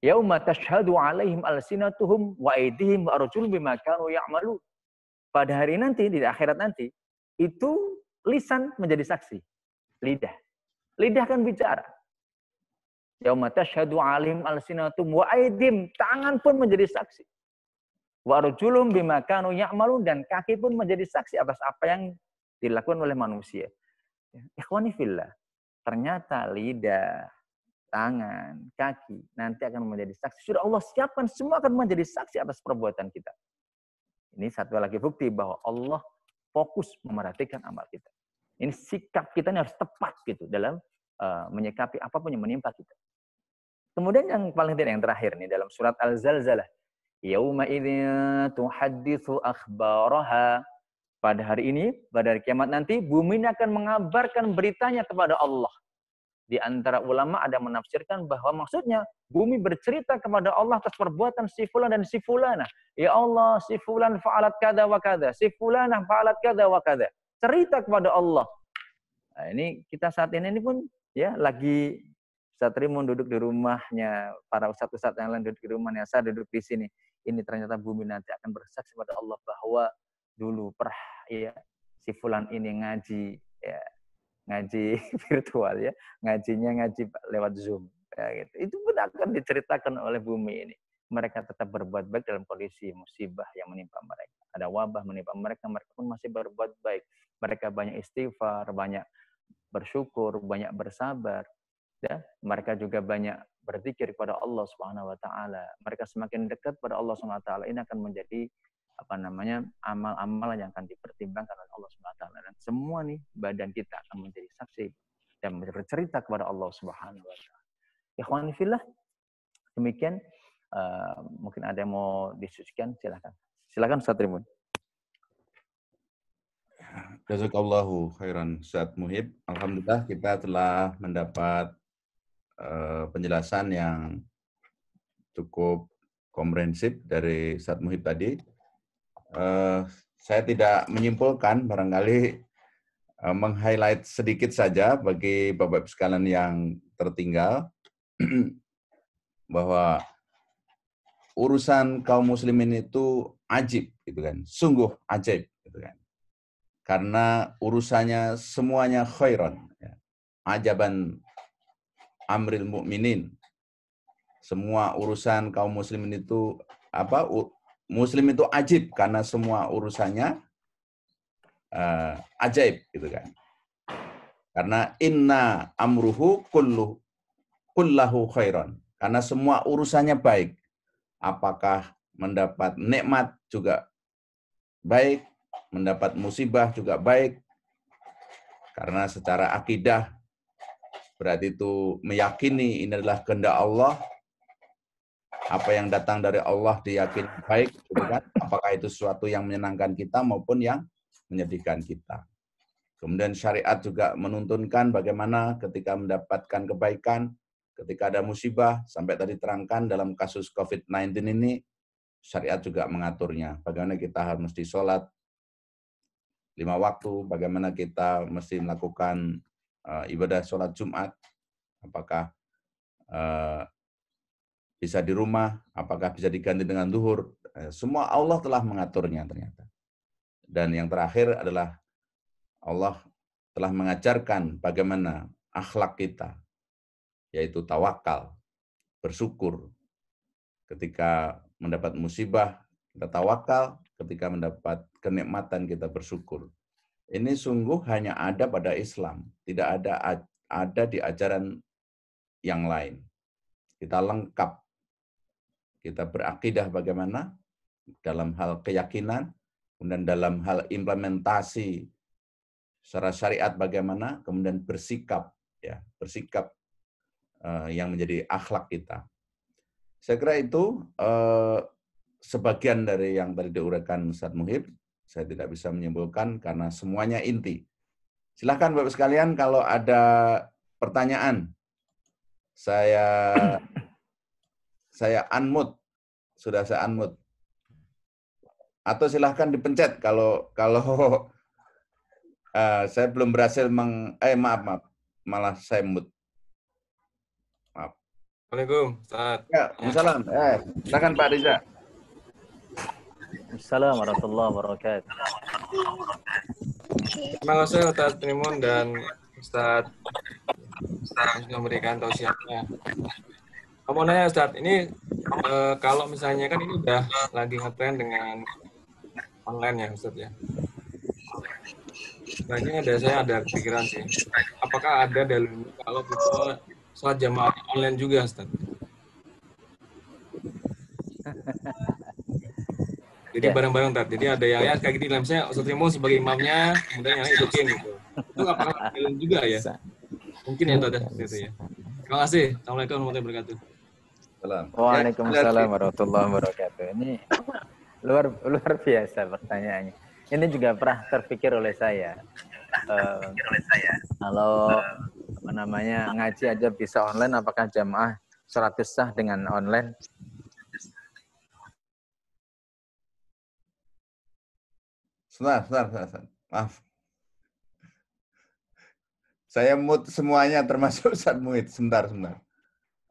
Yauma tashhadu alaihim alsinatuhum wa aydihim wa arjuluhum bima kanu ya'malu. Pada hari nanti di akhirat nanti itu lisan menjadi saksi, lidah. Lidah kan bicara. Yauma tashhadu alaihim alsinatuhum wa aydihim, tangan pun menjadi saksi. Wa arjuluhum bima kanu ya'malu dan kaki pun menjadi saksi atas apa yang dilakukan oleh manusia. Ya, ikhwani fillah, ternyata lidah tangan, kaki, nanti akan menjadi saksi. Sudah Allah siapkan semua akan menjadi saksi atas perbuatan kita. Ini satu lagi bukti bahwa Allah fokus memerhatikan amal kita. Ini sikap kita ini harus tepat gitu dalam uh, menyikapi apapun yang menimpa kita. Kemudian yang paling tidak yang terakhir nih dalam surat Al-Zalzalah. Yauma idzin tuhadditsu akhbaraha. Pada hari ini, pada hari kiamat nanti, bumi akan mengabarkan beritanya kepada Allah. Di antara ulama ada menafsirkan bahwa maksudnya bumi bercerita kepada Allah atas perbuatan si fulan dan si fulana. Ya Allah, si fulan fa'alat kada wa kada, si fulana fa'alat kada wa kada. Cerita kepada Allah. Nah, ini kita saat ini, ini pun ya lagi Ustaz Rimun duduk di rumahnya, para ustaz-ustaz yang lain duduk di rumahnya, saya duduk di sini. Ini ternyata bumi nanti akan bersaksi kepada Allah bahwa dulu perah ya si fulan ini ngaji ya ngaji virtual ya, ngajinya ngaji lewat Zoom. Ya, gitu. Itu pun akan diceritakan oleh bumi ini. Mereka tetap berbuat baik dalam kondisi musibah yang menimpa mereka. Ada wabah menimpa mereka, mereka pun masih berbuat baik. Mereka banyak istighfar, banyak bersyukur, banyak bersabar. Ya, mereka juga banyak berzikir kepada Allah Subhanahu wa taala. Mereka semakin dekat pada Allah Subhanahu wa taala ini akan menjadi apa namanya amal amal yang akan dipertimbangkan oleh Allah Subhanahu wa taala dan semua nih badan kita akan menjadi saksi dan bercerita kepada Allah Subhanahu wa taala. Ikhwan filah demikian uh, mungkin ada yang mau disusulkan silakan. Silakan Ustaz Rimun. Jazakallahu khairan Ustaz Muhib. Alhamdulillah kita telah mendapat uh, penjelasan yang cukup komprehensif dari Ustaz Muhib tadi eh, saya tidak menyimpulkan, barangkali eh, meng-highlight sedikit saja bagi Bapak-Ibu sekalian yang tertinggal bahwa urusan kaum muslimin itu ajib gitu kan. Sungguh ajaib gitu kan. Karena urusannya semuanya khairan. Ya. Ajaban amril mukminin. Semua urusan kaum muslimin itu apa Muslim itu ajib karena semua urusannya uh, ajaib gitu kan. Karena inna amruhu kullu kullahu khairon. Karena semua urusannya baik. Apakah mendapat nikmat juga baik, mendapat musibah juga baik. Karena secara akidah berarti itu meyakini ini adalah kehendak Allah apa yang datang dari Allah diyakini baik, gitu kan? apakah itu sesuatu yang menyenangkan kita maupun yang menyedihkan kita. Kemudian syariat juga menuntunkan bagaimana ketika mendapatkan kebaikan, ketika ada musibah, sampai tadi terangkan dalam kasus COVID-19 ini, syariat juga mengaturnya. Bagaimana kita harus mesti sholat lima waktu, bagaimana kita mesti melakukan uh, ibadah sholat Jumat, apakah eh, bisa di rumah, apakah bisa diganti dengan duhur. Eh, semua Allah telah mengaturnya ternyata. Dan yang terakhir adalah Allah telah mengajarkan bagaimana akhlak kita, yaitu tawakal, bersyukur. Ketika mendapat musibah, kita tawakal. Ketika mendapat kenikmatan, kita bersyukur. Ini sungguh hanya ada pada Islam, tidak ada ada di ajaran yang lain. Kita lengkap kita berakidah bagaimana dalam hal keyakinan, kemudian dalam hal implementasi secara syariat bagaimana, kemudian bersikap ya, bersikap uh, yang menjadi akhlak kita. Saya kira itu uh, sebagian dari yang tadi diuraikan Ustaz Muhib, saya tidak bisa menyimpulkan karena semuanya inti. Silahkan Bapak sekalian kalau ada pertanyaan. Saya saya unmute. Sudah saya unmute. Atau silahkan dipencet kalau kalau uh, saya belum berhasil meng eh maaf maaf malah saya mute. Maaf. Assalamualaikum. Ustaz. Ya, Assalamualaikum. Eh, silahkan Pak Riza. Assalamualaikum warahmatullahi wabarakatuh. Terima kasih Ustaz Penimun dan Ustaz, Ustaz memberikan tausiahnya mau nanya Ustadz, ini eh, kalau misalnya kan ini udah lagi ngetren dengan online ya Ustadz ya. Nah ini ada saya ada pikiran sih. Apakah ada dalam kalau kita sholat jamaah online juga Ustadz? Jadi ya. bareng-bareng Ustadz, Jadi ada yang ya kayak gini dalam saya Ustadz Rimo sebagai imamnya, kemudian yang lain ikutin gitu. Itu apakah online juga ya? Mungkin ya Ustadz ya. Iya, gitu ya. Terima kasih. Assalamualaikum warahmatullahi wabarakatuh. Waalaikumsalam ya, warahmatullahi wabarakatuh. Ini luar luar biasa pertanyaannya. Ini juga pernah terpikir oleh saya. Uh, kalau apa namanya ngaji aja bisa online, apakah jamaah 100 sah dengan online? Sebentar, sebentar, sebentar. Maaf. Saya mut semuanya termasuk Ustaz Muid. Sebentar, sebentar.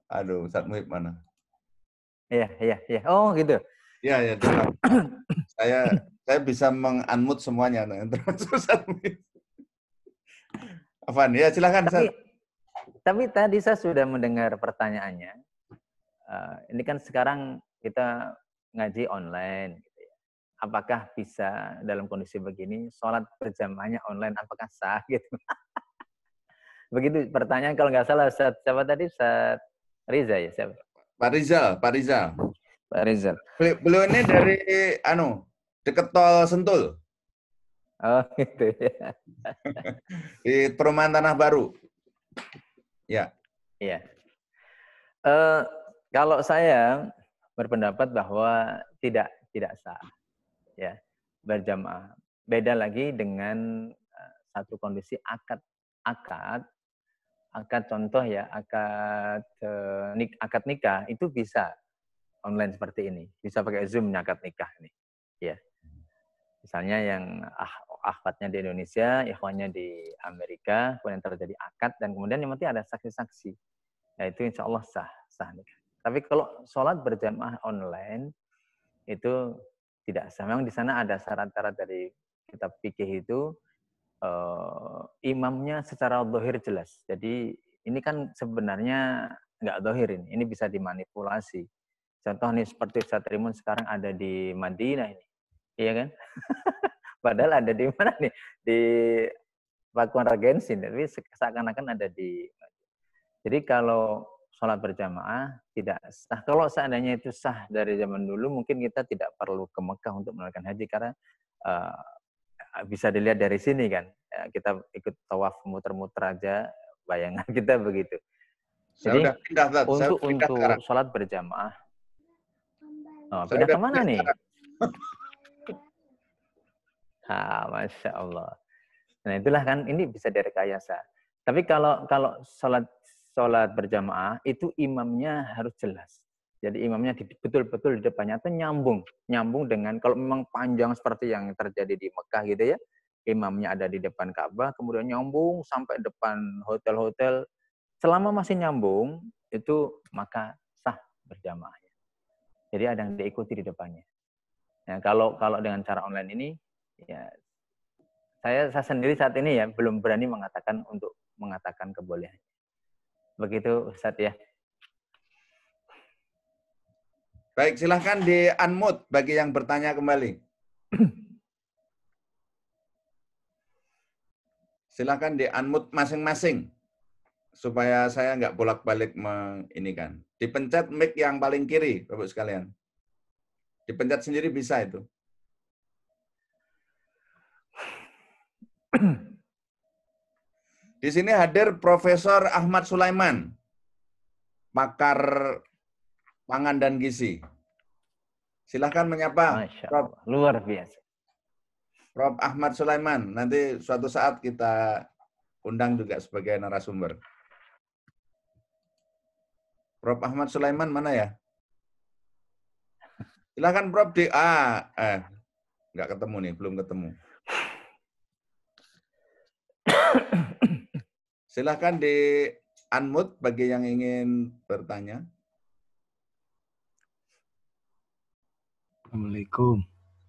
Aduh, Ustaz Muhib mana? Iya, iya, iya. Oh, gitu. Iya, iya. saya saya bisa mengunmute semuanya, nanti termasuk Ustaz Muhib. Afan, ya silakan. Tapi, tapi tadi saya sudah mendengar pertanyaannya. Uh, ini kan sekarang kita ngaji online. Gitu ya. Apakah bisa dalam kondisi begini sholat berjamaahnya online? Apakah sah gitu? Begitu pertanyaan kalau nggak salah Ustaz, siapa tadi Ustaz Riza ya siapa? Pak Rizal, Pak Rizal. Pak Rizal. Beliau, beliau ini dari anu deket tol Sentul. Oh gitu ya. Di perumahan Tanah Baru. Ya. Iya. Uh, kalau saya berpendapat bahwa tidak tidak sah ya berjamaah. Beda lagi dengan uh, satu kondisi akad akad akad contoh ya akad eh, nik, akad nikah itu bisa online seperti ini bisa pakai zoom nyakat nikah nih ya misalnya yang ah, akadnya di Indonesia ikhwannya di Amerika kemudian terjadi akad dan kemudian yang nanti ada saksi-saksi yaitu insya Allah sah sah nikah tapi kalau sholat berjamaah online itu tidak sama. Memang di sana ada syarat-syarat dari kitab fikih itu uh, imamnya secara dohir jelas. Jadi ini kan sebenarnya nggak dohirin. ini, bisa dimanipulasi. Contoh nih seperti Ustaz Rimun sekarang ada di Madinah ini, iya kan? Padahal ada di mana nih? Di Pakuan Regensi. tapi seakan-akan ada di jadi kalau sholat berjamaah tidak sah. Kalau seandainya itu sah dari zaman dulu, mungkin kita tidak perlu ke Mekah untuk melakukan haji karena eh, bisa dilihat dari sini kan. Ya, kita ikut tawaf muter-muter aja bayangan kita begitu. Jadi udah pindah, saya untuk pindah untuk sekarang. sholat berjamaah. Oh, saya pindah kemana pindah nih? ah, masya Allah. Nah itulah kan ini bisa dari kayasa Tapi kalau kalau sholat sholat berjamaah itu imamnya harus jelas. Jadi imamnya betul-betul di depannya itu nyambung, nyambung dengan kalau memang panjang seperti yang terjadi di Mekah gitu ya, imamnya ada di depan Ka'bah, kemudian nyambung sampai depan hotel-hotel. Selama masih nyambung itu maka sah berjamaahnya. Jadi ada yang diikuti di depannya. Nah, kalau kalau dengan cara online ini ya saya saya sendiri saat ini ya belum berani mengatakan untuk mengatakan kebolehannya. Begitu Ustaz ya. Baik, silahkan di unmute bagi yang bertanya kembali. Silahkan di unmute masing-masing supaya saya nggak bolak-balik menginikan. Dipencet mic yang paling kiri, Bapak sekalian. Dipencet sendiri bisa itu. Di sini hadir Profesor Ahmad Sulaiman, pakar pangan dan gizi. Silahkan menyapa. Prof. Luar biasa. Prof. Ahmad Sulaiman, nanti suatu saat kita undang juga sebagai narasumber. Prof. Ahmad Sulaiman mana ya? Silahkan Prof. Da. Ah, eh, nggak ketemu nih, belum ketemu. Silahkan di unmute bagi yang ingin bertanya. Assalamualaikum.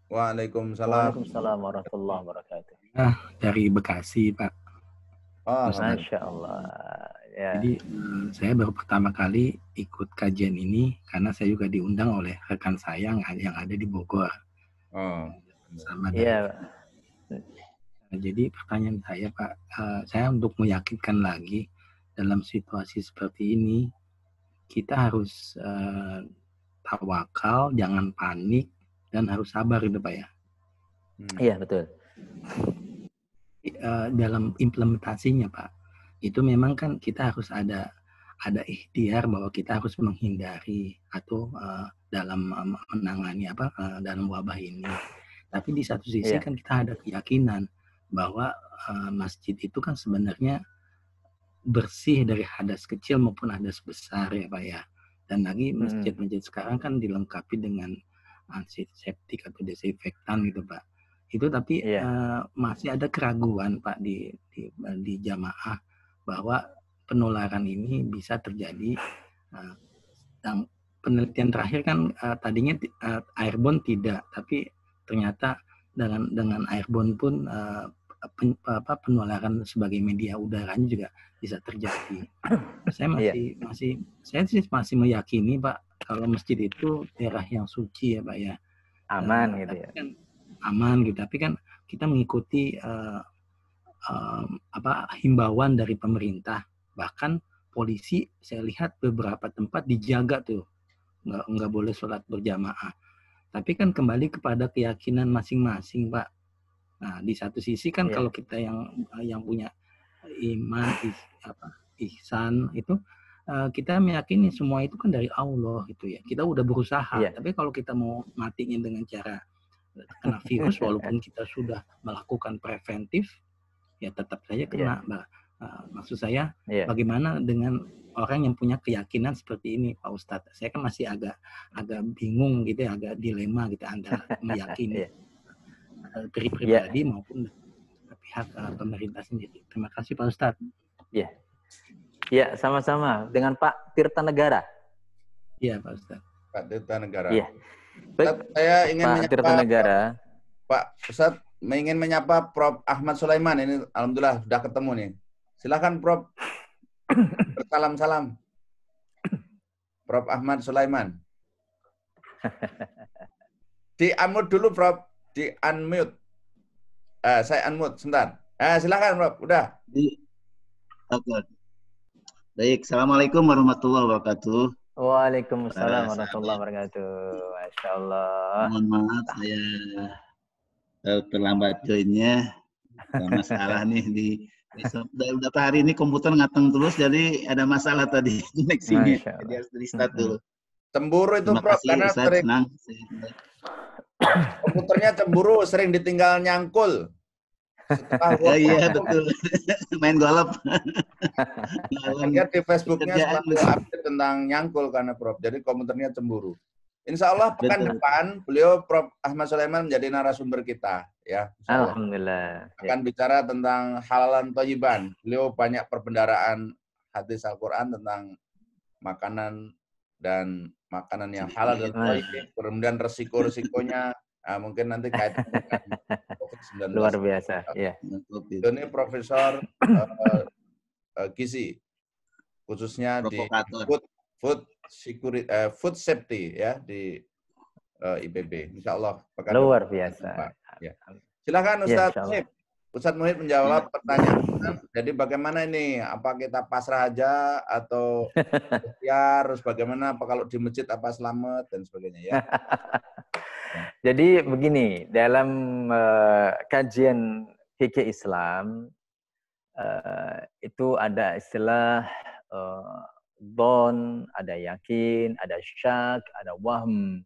Waalaikumsalam. Waalaikumsalam warahmatullahi wabarakatuh. Nah, dari Bekasi, Pak. Oh, Masya Allah. Ya. Jadi eh, saya baru pertama kali ikut kajian ini karena saya juga diundang oleh rekan saya yang ada di Bogor. Oh. Sama ya. Nah, jadi pertanyaan saya Pak, eh, saya untuk meyakinkan lagi dalam situasi seperti ini kita harus eh, tawakal, jangan panik, dan harus sabar gitu Pak ya. Hmm. Iya, betul. Eh, dalam implementasinya Pak, itu memang kan kita harus ada ada ikhtiar bahwa kita harus menghindari atau uh, dalam eh, menangani apa uh, dalam wabah ini. Tapi di satu sisi yeah. kan kita ada keyakinan bahwa uh, masjid itu kan sebenarnya bersih dari hadas kecil maupun hadas besar ya Pak ya. Dan lagi masjid-masjid hmm. sekarang kan dilengkapi dengan antiseptik atau desinfektan gitu Pak. Itu tapi yeah. Iya. uh, masih ada keraguan Pak di di, di jamaah bahwa penularan ini bisa terjadi. Uh, dan penelitian terakhir kan uh, tadinya uh, airborne tidak, tapi ternyata dengan dengan airborne pun uh, pen, apa, penularan sebagai media udaranya juga bisa terjadi. Saya iya. masih yeah. masih saya sih masih meyakini Pak kalau masjid itu daerah yang suci ya Pak ya. Aman uh, gitu ya. Kan, aman gitu. Tapi kan kita mengikuti uh, uh, apa himbauan dari pemerintah bahkan polisi saya lihat beberapa tempat dijaga tuh nggak nggak boleh sholat berjamaah tapi kan kembali kepada keyakinan masing-masing pak Nah, di satu sisi kan yeah. kalau kita yang eh, yang punya iman is, apa, ihsan itu eh, kita meyakini semua itu kan dari Allah gitu ya. Kita udah berusaha, yeah. tapi kalau kita mau matinya dengan cara kena virus walaupun kita sudah melakukan preventif ya tetap saja iya. kena. Yeah. Uh, maksud saya yeah. bagaimana dengan orang yang punya keyakinan seperti ini Pak Ustadz? Saya kan masih agak agak bingung gitu, ya, agak dilema gitu anda meyakini yeah Eh, iya. dari pribadi ya. maupun pihak uh, pemerintah sendiri. Terima kasih Pak Ustadz. Ya, ya sama-sama dengan Pak Tirta Negara. ya Pak Ustadz. Pak Tirta Negara. Iya. Saya ingin Pak menyapa, Tirta Negara. Pak, Pak Ustadz ingin menyapa Prof. Ahmad Sulaiman ini, alhamdulillah sudah ketemu nih. Silakan Prof. Salam-salam. Prof. Ahmad Sulaiman. Diamut dulu, Prof di unmute. Uh, saya unmute sebentar. eh silakan bro, udah. Di Oke. Baik, Assalamualaikum warahmatullahi wabarakatuh. Waalaikumsalam uh, warahmatullahi wabarakatuh. Masya Allah. Mohon maaf saya eh, terlambat joinnya. Masalah nih di dari udah hari ini komputer ngateng terus jadi ada masalah tadi koneksinya. Jadi harus di dulu. Cemburu itu Prof karena komputernya cemburu, sering ditinggal nyangkul. Setelah oh iya betul. Main golop. Lihat di Facebooknya selalu update tentang nyangkul karena Prof. Jadi komputernya cemburu. Insya Allah pekan betul. depan beliau Prof. Ahmad Sulaiman menjadi narasumber kita. ya. Alhamdulillah. Akan ya. bicara tentang halalan toyiban. Beliau banyak perbendaraan hadis Al-Quran tentang makanan dan makanan yang halal dan iya. baik, ya. kemudian resiko-resikonya uh, mungkin nanti kait dengan Luar biasa, ya. Yeah. Ini Profesor uh, uh, Gizi, khususnya di food, food, security, uh, food safety ya di uh, IPB. Insya Allah. Luar biasa. Ya. Silakan iya, Ustaz ya, Ustadz Muhid menjawab iya. pertanyaan. Jadi bagaimana ini? Apa kita pasrah aja atau ya harus bagaimana? Apa kalau di masjid apa selamat dan sebagainya ya? Jadi begini, dalam uh, kajian fikih Islam uh, itu ada istilah uh, don, ada yakin, ada syak, ada waham.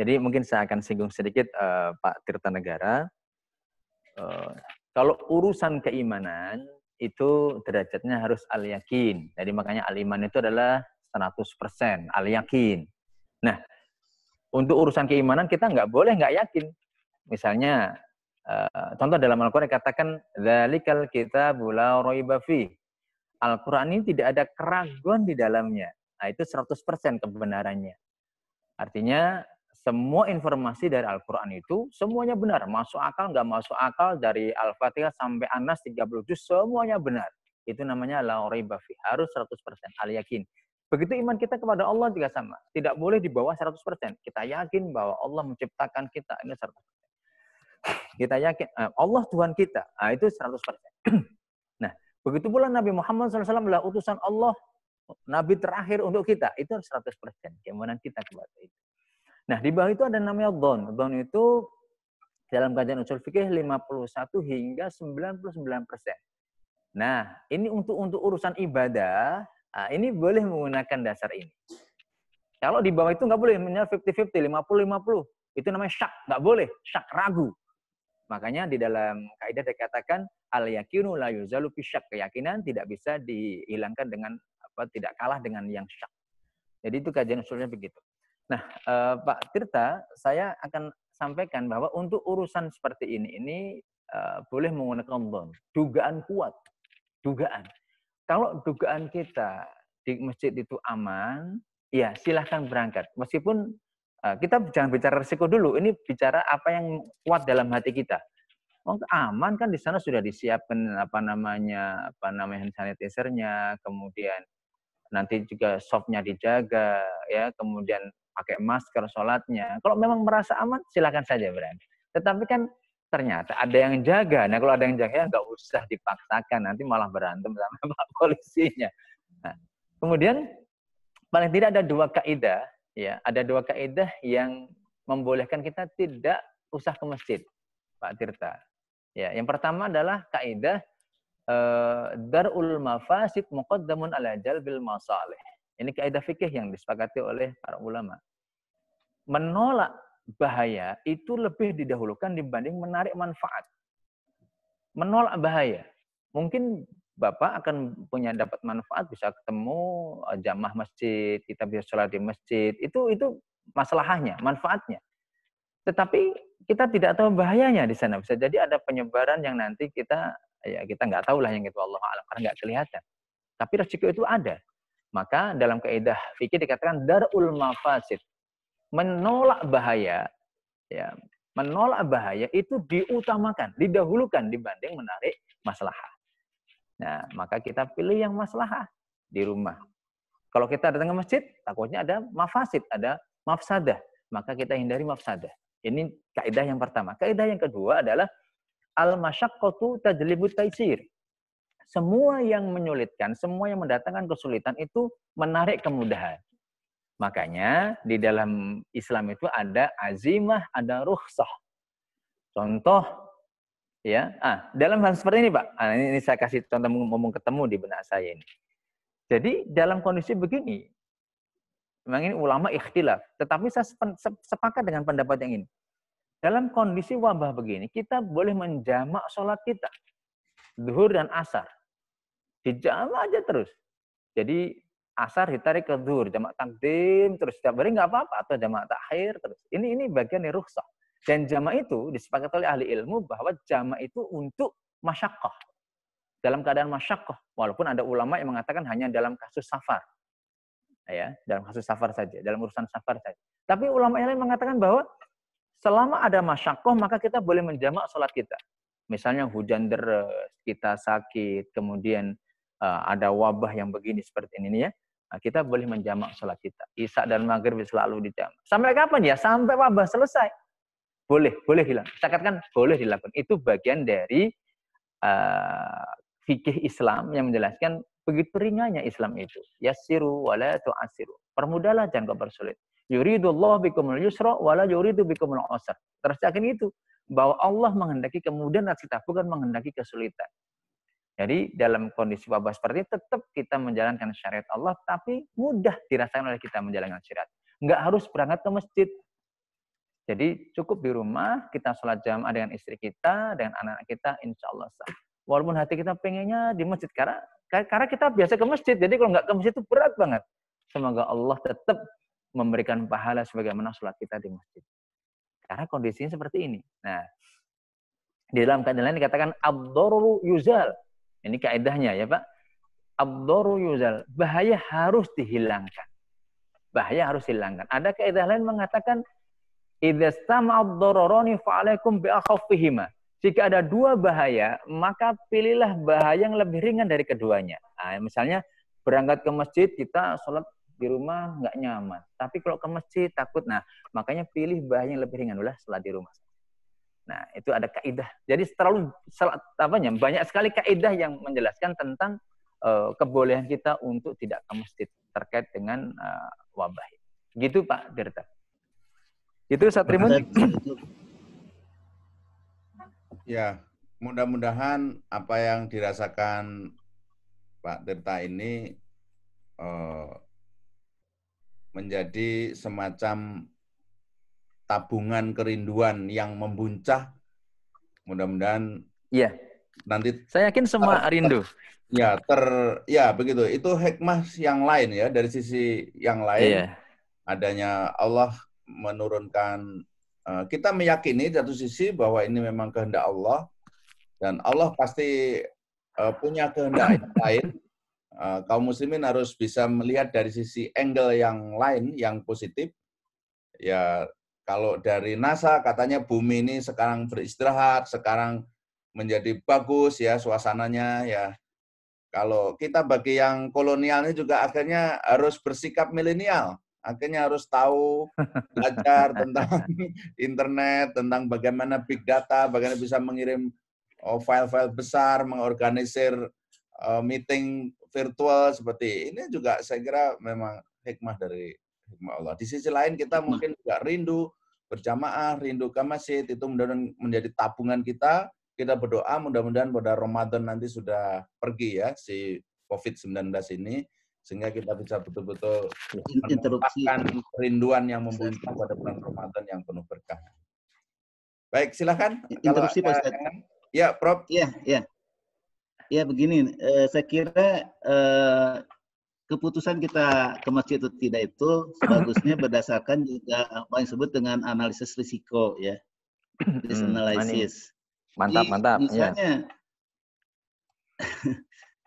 Jadi mungkin saya akan singgung sedikit uh, Pak Tirta Negara Eh, kalau urusan keimanan itu derajatnya harus al-yakin. Jadi makanya al-iman itu adalah 100% al-yakin. Nah, untuk urusan keimanan kita nggak boleh nggak yakin. Misalnya, eh, contoh dalam Al-Quran katakan, Zalikal kita bula roibafi. Al-Quran ini tidak ada keraguan di dalamnya. Nah, itu 100% kebenarannya. Artinya, semua informasi dari Al-Quran itu semuanya benar. Masuk akal, nggak masuk akal, dari Al-Fatihah sampai Anas 37 semuanya benar. Itu namanya la bafi harus 100%, al yakin. Begitu iman kita kepada Allah juga sama. Tidak boleh di bawah 100%. Kita yakin bahwa Allah menciptakan kita, ini 100%. Kita yakin, eh, Allah Tuhan kita, nah, itu 100%. nah, begitu pula Nabi Muhammad SAW adalah utusan Allah, Nabi terakhir untuk kita, itu 100%. Keimanan kita kepada itu. Nah, di bawah itu ada namanya don. Don itu dalam kajian usul fikih 51 hingga 99 persen. Nah, ini untuk untuk urusan ibadah, ah, ini boleh menggunakan dasar ini. Kalau di bawah itu nggak boleh, misalnya 50-50, 50-50. Itu namanya syak, nggak boleh, syak ragu. Makanya di dalam kaidah dikatakan al yakinu la yuzalu syak. Keyakinan tidak bisa dihilangkan dengan apa tidak kalah dengan yang syak. Jadi itu kajian usulnya begitu. Nah, eh, Pak Tirta, saya akan sampaikan bahwa untuk urusan seperti ini ini eh, boleh menggunakan don. Dugaan kuat, dugaan. Kalau dugaan kita di masjid itu aman, ya silahkan berangkat. Meskipun eh, kita jangan bicara resiko dulu, ini bicara apa yang kuat dalam hati kita. Oh, aman kan di sana sudah disiapkan apa namanya apa namanya hand sanitizer-nya, kemudian nanti juga softnya dijaga ya kemudian pakai masker sholatnya. Kalau memang merasa aman, silakan saja berani. Tetapi kan ternyata ada yang jaga. Nah kalau ada yang jaga, ya nggak usah dipaksakan. Nanti malah berantem sama pak polisinya. Nah, kemudian paling tidak ada dua kaidah, ya ada dua kaidah yang membolehkan kita tidak usah ke masjid, Pak Tirta. Ya, yang pertama adalah kaidah eh, darul mafasid muqaddamun ala jalbil masalih. Ini kaidah fikih yang disepakati oleh para ulama. Menolak bahaya itu lebih didahulukan dibanding menarik manfaat. Menolak bahaya. Mungkin Bapak akan punya dapat manfaat bisa ketemu eh, jamaah masjid, kita bisa sholat di masjid. Itu itu masalahnya, manfaatnya. Tetapi kita tidak tahu bahayanya di sana. Bisa jadi ada penyebaran yang nanti kita ya kita nggak tahu lah yang itu Allah alam karena nggak kelihatan. Tapi resiko itu ada. Maka dalam kaidah fikih dikatakan darul mafasid. Menolak bahaya ya, menolak bahaya itu diutamakan, didahulukan dibanding menarik masalah. Nah, maka kita pilih yang masalah di rumah. Kalau kita datang ke masjid, takutnya ada mafasid, ada mafsadah. Maka kita hindari mafsadah. Ini kaidah yang pertama. Kaidah yang kedua adalah al masyaqqatu tajlibut taisir semua yang menyulitkan, semua yang mendatangkan kesulitan itu menarik kemudahan. Makanya di dalam Islam itu ada azimah, ada ruhsah. Contoh ya, ah dalam hal seperti ini Pak, ah, ini, ini saya kasih contoh ngomong ketemu di benak saya ini. Jadi dalam kondisi begini, memang ini ulama ikhtilaf, tetapi saya sepakat dengan pendapat yang ini. Dalam kondisi wabah begini, kita boleh menjamak sholat kita, duhur dan asar. Dijama aja terus. Jadi asar ditarik ke zuhur, jamak takdim terus setiap hari nggak apa-apa atau jamak takhir terus. Ini ini bagian dari rukhsah. Dan jamak itu disepakati oleh ahli ilmu bahwa jamak itu untuk masyakoh. Dalam keadaan masyakoh. Walaupun ada ulama yang mengatakan hanya dalam kasus safar. Ya, dalam kasus safar saja, dalam urusan safar saja. Tapi ulama yang lain mengatakan bahwa selama ada masyakoh maka kita boleh menjamak sholat kita. Misalnya hujan deras kita sakit, kemudian Eh, ada wabah yang begini seperti ini ya, nah, kita boleh menjamak sholat kita. Isya dan maghrib selalu dijamak. Sampai kapan ya? Sampai wabah selesai. Boleh, boleh hilang. Saya katakan boleh dilakukan. Itu bagian dari uh, fikih Islam yang menjelaskan begitu ringannya Islam itu. Yasiru wala tu'asiru. Permudahlah jangan kau Yuridu Allah bikumul yusra wala yuridu bikumul usr. Terus yakin itu bahwa Allah menghendaki kemudahan kita bukan menghendaki kesulitan. Jadi dalam kondisi wabah seperti ini tetap kita menjalankan syariat Allah, tapi mudah dirasakan oleh kita menjalankan syariat. Enggak harus berangkat ke masjid. Jadi cukup di rumah, kita sholat jamaah dengan istri kita, dengan anak-anak kita, insya Allah sah. Walaupun hati kita pengennya di masjid, karena, karena kita biasa ke masjid, jadi kalau enggak ke masjid itu berat banget. Semoga Allah tetap memberikan pahala sebagaimana sholat kita di masjid. Karena kondisinya seperti ini. Nah, di dalam keadaan lain dikatakan abdurru yuzal ini kaidahnya ya Pak. Abdoru yuzal. Bahaya harus dihilangkan. Bahaya harus dihilangkan. Ada kaidah lain mengatakan fa'alaikum bi'akhafihima. Jika ada dua bahaya, maka pilihlah bahaya yang lebih ringan dari keduanya. Nah, misalnya berangkat ke masjid, kita sholat di rumah nggak nyaman. Tapi kalau ke masjid takut. Nah, makanya pilih bahaya yang lebih ringan. Udah sholat di rumah. Nah, itu ada kaidah. Jadi terlalu apanya banyak sekali kaidah yang menjelaskan tentang uh, kebolehan kita untuk tidak ke masjid terkait dengan uh, wabah. Gitu Pak Tirta. Itu Satrimun. Ya, mudah-mudahan apa yang dirasakan Pak Tirta ini uh, menjadi semacam tabungan kerinduan yang membuncah. Mudah-mudahan Iya. Nanti saya yakin semua ter, rindu. Ya, ter ya begitu. Itu hikmah yang lain ya dari sisi yang lain. Iya. Adanya Allah menurunkan eh, kita meyakini satu sisi bahwa ini memang kehendak Allah dan Allah pasti eh, punya kehendak yang lain. Eh, kaum muslimin harus bisa melihat dari sisi angle yang lain yang positif. Ya kalau dari NASA katanya bumi ini sekarang beristirahat, sekarang menjadi bagus ya suasananya ya. Kalau kita bagi yang kolonialnya juga akhirnya harus bersikap milenial. Akhirnya harus tahu, belajar tentang internet, tentang bagaimana big data, bagaimana bisa mengirim oh, file-file besar, mengorganisir eh, meeting virtual seperti ini juga saya kira memang hikmah dari hikmah Allah. Di sisi lain kita mungkin juga rindu berjamaah, rindu ke masjid, itu mudah-mudahan menjadi tabungan kita. Kita berdoa mudah-mudahan pada Ramadan nanti sudah pergi ya si COVID-19 ini sehingga kita bisa betul-betul interupsi kerinduan yang membuncah pada bulan Ramadan yang penuh berkah. Baik, silakan. Interupsi Pak Ustaz. Ya, Prof. Iya, iya. Ya begini, eh, saya kira eh, keputusan kita ke masjid atau tidak itu sebagusnya berdasarkan juga apa yang disebut dengan analisis risiko ya. Hmm, Risk analysis. Mantap, Jadi, mantap. Ya. Misalnya, ya.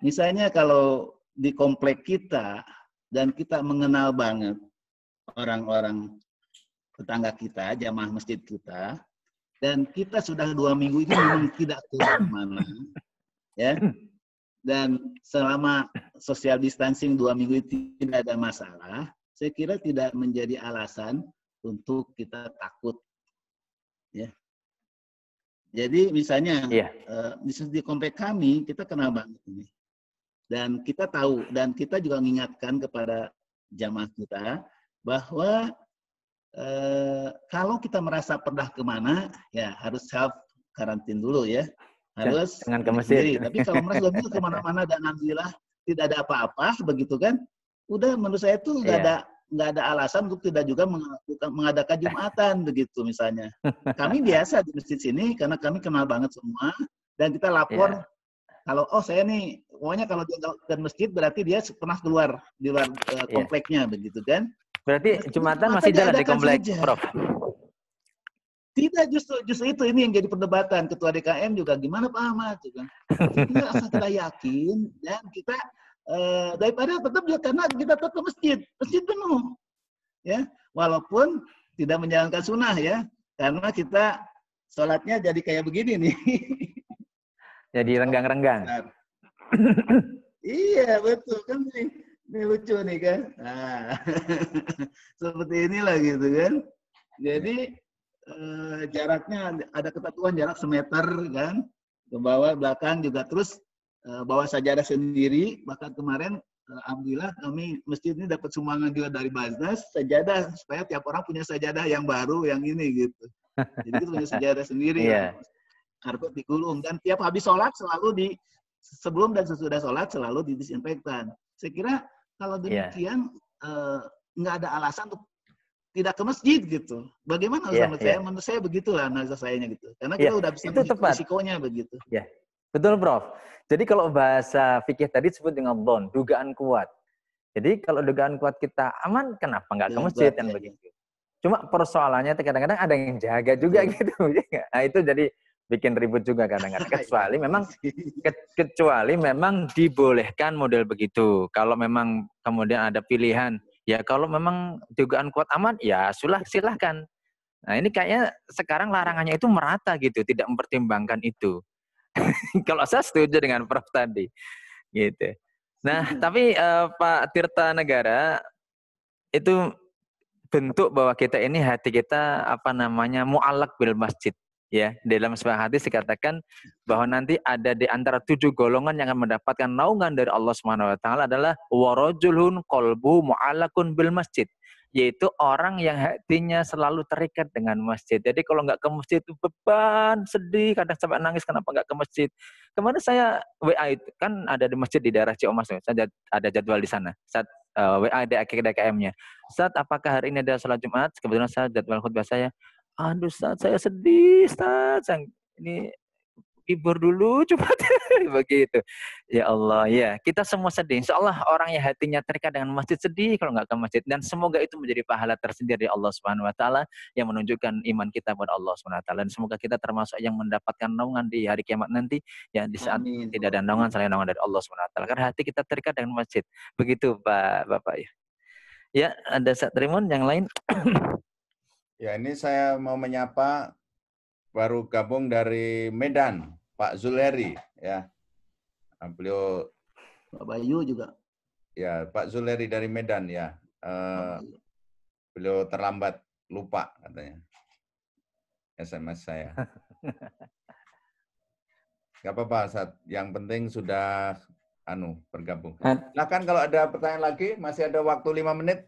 misalnya kalau di komplek kita dan kita mengenal banget orang-orang tetangga kita, jamaah masjid kita, dan kita sudah dua minggu ini memang tidak mana, ya dan selama social distancing dua minggu itu tidak ada masalah, saya kira tidak menjadi alasan untuk kita takut. Ya. Jadi misalnya yeah. Iya. uh, di komplek kami kita kenal banget ini, dan kita tahu dan kita juga mengingatkan kepada jamaah kita bahwa uh, kalau kita merasa pernah kemana ya harus self karantin dulu ya harus dengan ke Mesir. Sendiri. Tapi kalau merasa lebih kemana-mana dan alhamdulillah tidak ada apa-apa begitu kan, udah menurut saya itu nggak yeah. ada nggak ada alasan untuk tidak juga mengadakan, jumatan begitu misalnya. Kami biasa di masjid sini karena kami kenal banget semua dan kita lapor yeah. kalau oh saya nih pokoknya kalau dia ke masjid berarti dia pernah keluar di luar uh, kompleknya yeah. begitu kan. Berarti jumatan masih jalan di kan, komplek, saja. Prof. Tidak justru justru itu ini yang jadi perdebatan ketua DKM juga gimana Pak Ahmad juga. Gitu kan. iya, kita asal kita yakin dan kita eh, daripada tetap juga karena kita tetap masjid masjid penuh ya walaupun tidak menjalankan sunnah ya karena kita sholatnya jadi kayak begini nih. Jadi renggang-renggang. iya betul kan nih ini lucu nih kan nah, seperti inilah gitu kan jadi Eh, jaraknya ada ketentuan jarak semeter kan ke bawah belakang juga terus eh, bawa sajadah sendiri bahkan kemarin eh, alhamdulillah kami masjid ini dapat sumbangan juga dari Baznas sajadah supaya tiap orang punya sajadah yang baru yang ini gitu jadi itu punya sajadah sendiri yeah. ya. Karpet digulung dan tiap habis sholat selalu di sebelum dan sesudah sholat selalu didisinfektan. Saya kira kalau iya. demikian nggak yeah. eh, ada alasan untuk tidak ke masjid gitu. Bagaimana yeah, menurut yeah. saya? Iya. Menurut saya begitulah analisis sayanya gitu. Karena iya, kita yeah, udah bisa itu tepat. risikonya begitu. Ya, yeah. betul Prof. Jadi kalau bahasa fikih tadi disebut dengan don, dugaan kuat. Jadi kalau dugaan kuat kita aman, kenapa nggak ke iya, masjid dan begitu? Cuma persoalannya kadang-kadang ada yang jaga juga gitu. nah, itu jadi bikin ribut juga kadang-kadang kecuali memang kecuali memang dibolehkan model begitu kalau memang kemudian ada pilihan Ya kalau memang dugaan kuat aman, ya sulah silahkan. Nah ini kayaknya sekarang larangannya itu merata gitu, tidak mempertimbangkan itu. kalau saya setuju dengan Prof tadi, gitu. Nah tapi uh, Pak Tirta Negara itu bentuk bahwa kita ini hati kita apa namanya mu'alak bil masjid ya dalam sebuah hadis dikatakan bahwa nanti ada di antara tujuh golongan yang akan mendapatkan naungan dari Allah Subhanahu wa taala adalah warajulun kolbu mu'alakun bil masjid yaitu orang yang hatinya selalu terikat dengan masjid. Jadi kalau nggak ke masjid itu beban, sedih, kadang sampai nangis kenapa nggak ke masjid. Kemarin saya WA itu kan ada di masjid di daerah Ciomas, saya ada jadwal di sana. Saat uh, eh, WA DKM-nya. Saat apakah hari ini ada sholat Jumat? Kebetulan saya jadwal khutbah saya aduh Ustaz, saya sedih Ustaz. Ini hibur dulu coba begitu. Ya Allah, ya. Kita semua sedih. Insya Allah orang yang hatinya terikat dengan masjid sedih kalau nggak ke masjid. Dan semoga itu menjadi pahala tersendiri Allah Subhanahu Wa Taala yang menunjukkan iman kita kepada Allah swt Dan semoga kita termasuk yang mendapatkan naungan di hari kiamat nanti. Ya di saat Amin. tidak ada naungan selain naungan dari Allah swt Karena hati kita terikat dengan masjid. Begitu Pak Bapak ya. Ya, ada Satrimun yang lain. Ya, ini saya mau menyapa baru gabung dari Medan, Pak Zuleri, ya. Nah, beliau Pak Bayu juga. Ya, Pak Zuleri dari Medan, ya. Uh, beliau terlambat, lupa katanya. SMS saya. Gak apa-apa, saat Yang penting sudah anu bergabung. Nah kan kalau ada pertanyaan lagi, masih ada waktu lima menit.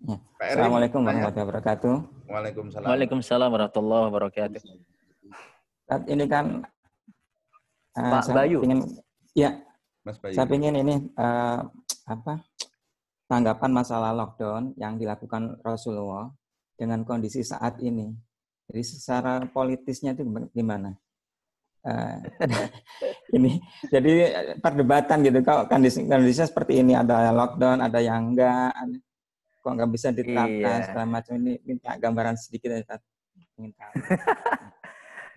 Ya. Assalamualaikum warahmatullahi wabarakatuh. Waalaikumsalam. Waalaikumsalam warahmatullahi wabarakatuh. Saat ini kan uh, Pak saya Bayu. Ingin, ya. Mas Bayu. Saya ingin ini uh, apa? Tanggapan masalah lockdown yang dilakukan Rasulullah dengan kondisi saat ini. Jadi secara politisnya itu gimana? Uh, ini jadi perdebatan gitu kalau kondisi kondisinya seperti ini ada lockdown ada yang enggak kok nggak bisa diterapkan iya. segala macam ini minta gambaran sedikit aja ingin tahu.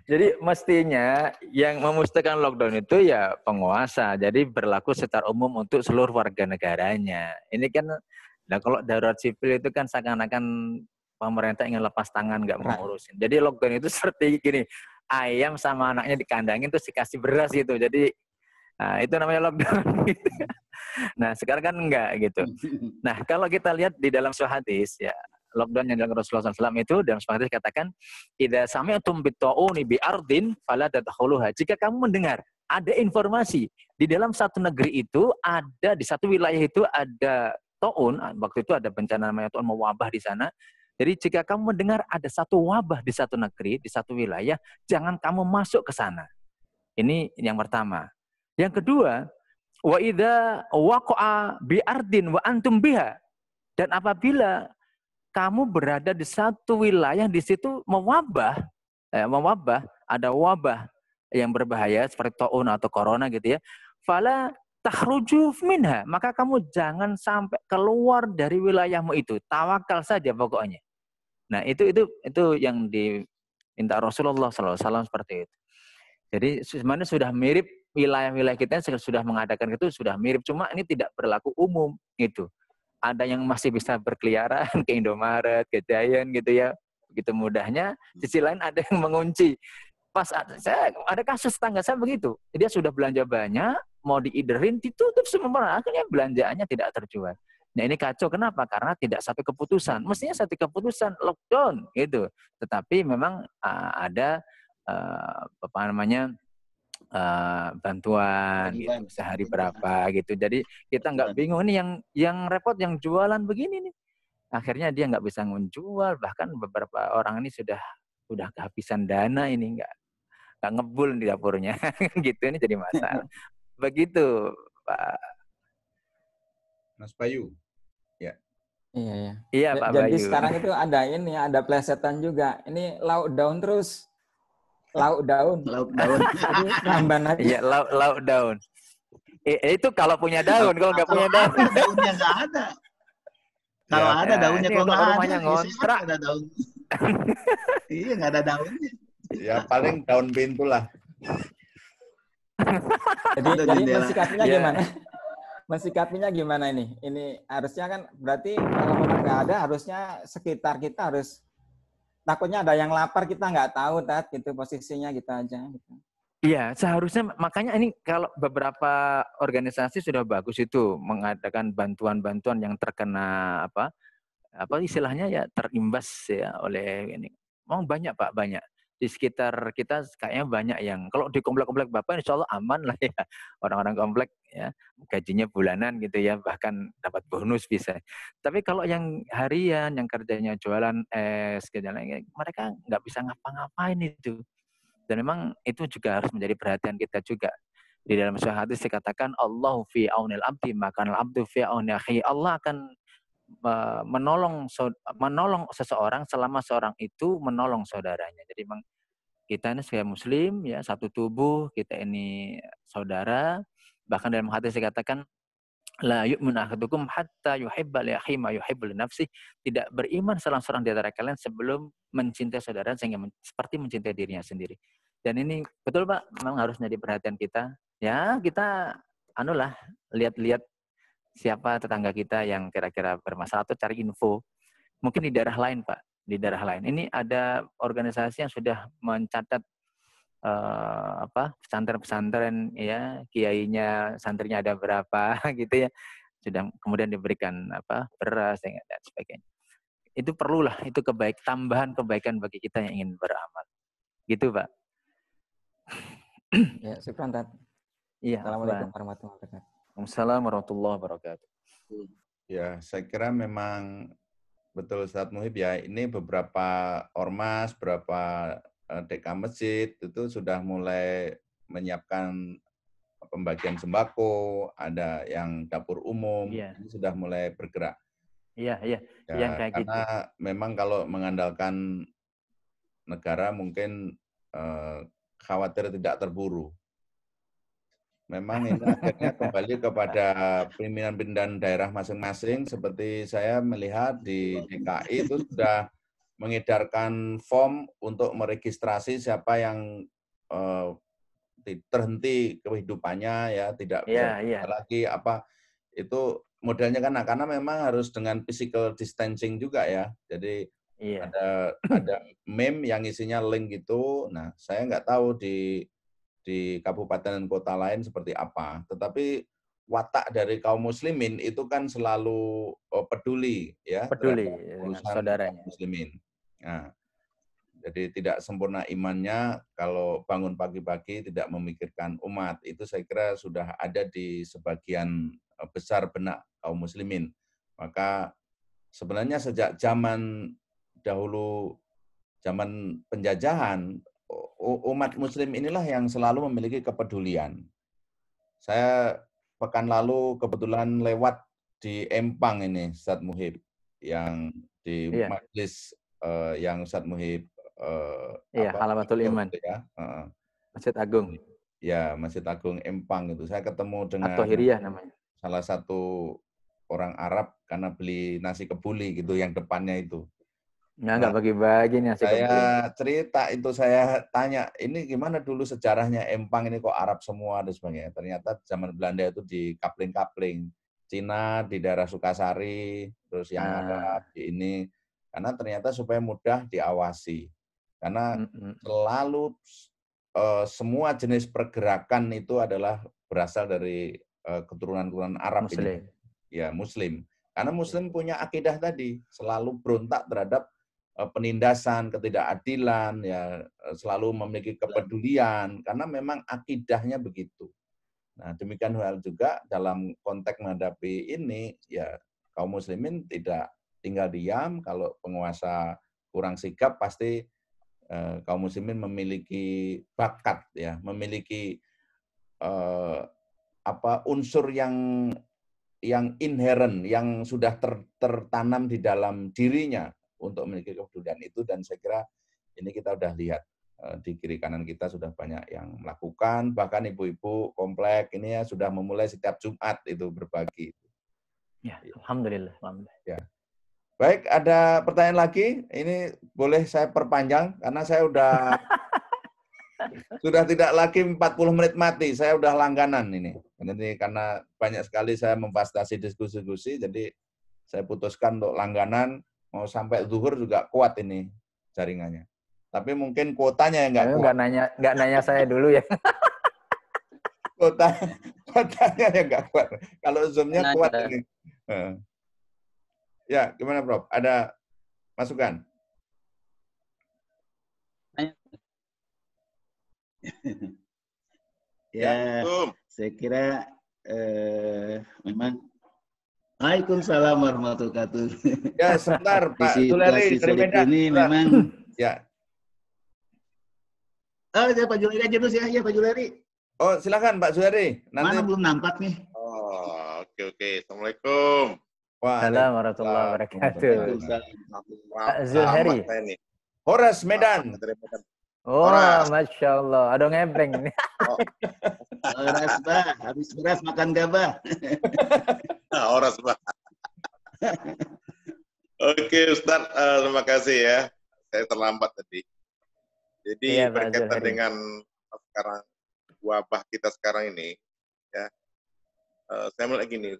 Jadi mestinya yang memustikan lockdown itu ya penguasa. Jadi berlaku secara umum untuk seluruh warga negaranya. Ini kan nah kalau darurat sipil itu kan seakan-akan pemerintah ingin lepas tangan nggak mengurusin. ngurusin. Jadi lockdown itu seperti gini, ayam sama anaknya dikandangin terus dikasih beras gitu. Jadi nah, itu namanya lockdown. Nah, sekarang kan enggak gitu. Nah, kalau kita lihat di dalam sebuah hadis ya, lockdown yang dilakukan Rasulullah SAW itu dalam sebuah hadis katakan, "Idza sami'tum bita'uni bi ardin fala tadkhuluha." Jika kamu mendengar ada informasi di dalam satu negeri itu ada di satu wilayah itu ada taun, ah, waktu itu ada bencana namanya taun mewabah di sana. Jadi jika kamu mendengar ada satu wabah di satu negeri, di satu wilayah, jangan kamu masuk ke sana. Ini yang pertama. Yang kedua, Wa idza waqa'a bi ardin wa antum biha. Dan apabila kamu berada di satu wilayah di situ mewabah, eh, mewabah, ada wabah yang berbahaya seperti taun atau corona gitu ya. Fala tahruju minha, maka kamu jangan sampai keluar dari wilayahmu itu. Tawakal saja pokoknya. Nah, itu itu itu yang diminta Rasulullah SAW seperti itu. Jadi sebenarnya sudah mirip wilayah-wilayah kita yang sudah mengadakan itu sudah mirip, cuma ini tidak berlaku umum gitu. Ada yang masih bisa berkeliaran ke Indomaret, ke Giant gitu ya, begitu mudahnya. Hmm. Sisi lain ada yang mengunci. Pas saya ada kasus tangga saya begitu, dia sudah belanja banyak, mau diiderin ditutup semua, akhirnya belanjaannya tidak terjual. Nah ini kacau kenapa? Karena tidak satu keputusan. Mestinya satu keputusan lockdown gitu. Tetapi memang ada eh, apa namanya uh, bantuan gitu, sehari berapa gitu. Jadi kita nggak bingung nih yang yang repot yang jualan begini nih. Akhirnya dia nggak bisa menjual, bahkan beberapa orang ini sudah sudah kehabisan dana ini nggak nggak ngebul di dapurnya gitu ini jadi masalah. Begitu Pak Mas Bayu. Ya. Iya, iya. Iya, Pak Jadi Bayu. sekarang itu ada ini, ada plesetan juga. Ini lauk daun terus lauk daun. Lauk daun. Nambah aja. Iya, lauk lauk daun. Eh, itu kalau punya daun, kalau nggak punya daun. Daunnya nggak ada. Kalau ya, ada daunnya, kalau nggak ada, ya ngontrak. ada daun. iya, nggak ada daunnya. Ya paling daun pintu lah. jadi, jadi mensikapinya ya. gimana? Mensikapinya gimana ini? Ini harusnya kan berarti kalau nggak ada, harusnya sekitar kita harus takutnya ada yang lapar kita nggak tahu tat gitu posisinya gitu aja gitu. Iya, seharusnya makanya ini kalau beberapa organisasi sudah bagus itu mengadakan bantuan-bantuan yang terkena apa apa istilahnya ya terimbas ya oleh ini. Mau banyak Pak, banyak di sekitar kita kayaknya banyak yang kalau di komplek-komplek Bapak insya Allah aman lah ya orang-orang komplek ya gajinya bulanan gitu ya bahkan dapat bonus bisa tapi kalau yang harian yang kerjanya jualan es kerjanya gitu mereka nggak bisa ngapa-ngapain itu dan memang itu juga harus menjadi perhatian kita juga di dalam sebuah hadis dikatakan Allah fi aunil abdi makan abdu fi aunil akhi Allah akan menolong menolong seseorang selama seorang itu menolong saudaranya. Jadi memang kita ini sebagai muslim ya satu tubuh, kita ini saudara. Bahkan dalam hadis dikatakan la yu'minu ahadukum hatta yuhibba li akhi ma yuhibbu li nafsi. Tidak beriman salah seorang di antara kalian sebelum mencintai saudara sehingga seperti mencintai dirinya sendiri. Dan ini betul Pak, memang harus menjadi perhatian kita. Ya, kita anulah lihat-lihat siapa tetangga kita yang kira-kira bermasalah atau cari info. Mungkin di daerah lain, Pak, di daerah lain. Ini ada organisasi yang sudah mencatat uh, apa pesantren-pesantren ya kiainya santrinya ada berapa gitu ya sudah kemudian diberikan apa beras dan sebagainya itu perlulah itu kebaik tambahan kebaikan bagi kita yang ingin beramal gitu pak ya Suprantat Iya. Assalamualaikum warahmatullahi wabarakatuh. Waalaikumsalam warahmatullahi wabarakatuh. Ya, saya kira memang betul saat Muhib ya, ini beberapa ormas, beberapa eh, deka masjid itu sudah mulai menyiapkan pembagian sembako, ada yang dapur umum, ya. ini sudah mulai bergerak. Iya, iya. Ya, yang kayak gitu. karena gitu. memang kalau mengandalkan negara mungkin eh, khawatir tidak terburu. Memang ini akhirnya kembali kepada pimpinan-pimpinan daerah masing-masing. Seperti saya melihat di DKI itu sudah mengedarkan form untuk meregistrasi siapa yang uh, terhenti kehidupannya ya tidak yeah, bisa yeah. lagi apa itu modelnya kan nah, karena memang harus dengan physical distancing juga ya. Jadi yeah. ada ada meme yang isinya link gitu. Nah saya nggak tahu di di kabupaten dan kota lain seperti apa. Tetapi watak dari kaum muslimin itu kan selalu eh, peduli ya peduli urusan saudaranya muslimin. Nah, jadi tidak sempurna imannya kalau bangun pagi-pagi tidak memikirkan umat. Itu saya kira sudah ada di sebagian eh, besar benak kaum muslimin. Maka sebenarnya sejak zaman dahulu zaman penjajahan umat muslim inilah yang selalu memiliki kepedulian. Saya pekan lalu kebetulan lewat di Empang ini Ustaz Muhib yang di iya. majlis uh, yang Ustaz Muhib uh, iya, Iman. Ya, uh, Masjid Agung. Ya, Masjid Agung Empang itu. Saya ketemu dengan Atohiriyah Salah satu orang Arab karena beli nasi kebuli gitu yang depannya itu. Nah, nggak bagi-bagi nih Saya cerita itu saya tanya, ini gimana dulu sejarahnya Empang ini kok Arab semua dan sebagainya. Ternyata zaman Belanda itu di kapling-kapling. Cina di daerah Sukasari, terus yang nah. Arab di ini. Karena ternyata supaya mudah diawasi. Karena mm -hmm. selalu uh, semua jenis pergerakan itu adalah berasal dari eh, keturunan-keturunan Arab muslim. ini. Ya, muslim. Karena muslim punya akidah tadi, selalu berontak terhadap Eh, penindasan, ketidakadilan, ya eh, selalu memiliki kepedulian karena memang akidahnya begitu. Nah, demikian hal juga dalam konteks menghadapi ini ya kaum muslimin tidak tinggal diam kalau penguasa kurang sikap pasti eh, kaum muslimin memiliki bakat ya, memiliki eh, apa unsur yang yang inherent yang sudah ter, tertanam di dalam dirinya untuk memiliki kepedulian itu dan saya kira ini kita sudah lihat eh, di kiri kanan kita sudah banyak yang melakukan bahkan ibu-ibu komplek ini ya sudah memulai setiap Jumat itu berbagi. Ya, alhamdulillah, alhamdulillah. Ya. Baik, ada pertanyaan lagi? Ini boleh saya perpanjang karena saya sudah sudah tidak lagi 40 menit mati. Saya sudah langganan ini. Ini karena banyak sekali saya memfasilitasi diskusi-diskusi jadi saya putuskan untuk langganan Mau sampai zuhur juga kuat ini jaringannya. Tapi mungkin kuotanya yang nggak kuat. Nggak nanya, nggak nanya saya dulu ya. Kuota, kuotanya yang nggak kuat. Kalau zoomnya nah, kuat ada. ini. Ya, gimana Prof? Ada masukan? ya, ya saya kira eh, memang Waalaikumsalam warahmatullahi wabarakatuh. Ya, sebentar Pak Julari dari Medan. Ini memang ya. Oh, ya Pak Julari aja terus ya, ya Pak Julari. Oh, silakan Pak Julari. Nanti... Mana belum nampak nih. Oh, oke okay, oke. Okay. Assalamualaikum. Waalaikumsalam warahmatullahi wabarakatuh. Pak Zulhari. Horas Medan. Dari Medan. Oh, Orang. masya Allah, ada ngepeng. Oh. Oras bah, habis beras makan gabah. Nah, Oras bah. Oke Ustadz, uh, eh, terima kasih ya. Saya terlambat tadi. Jadi iya, berkaitan dengan sekarang wabah kita sekarang ini, ya. Uh, saya melihat gini,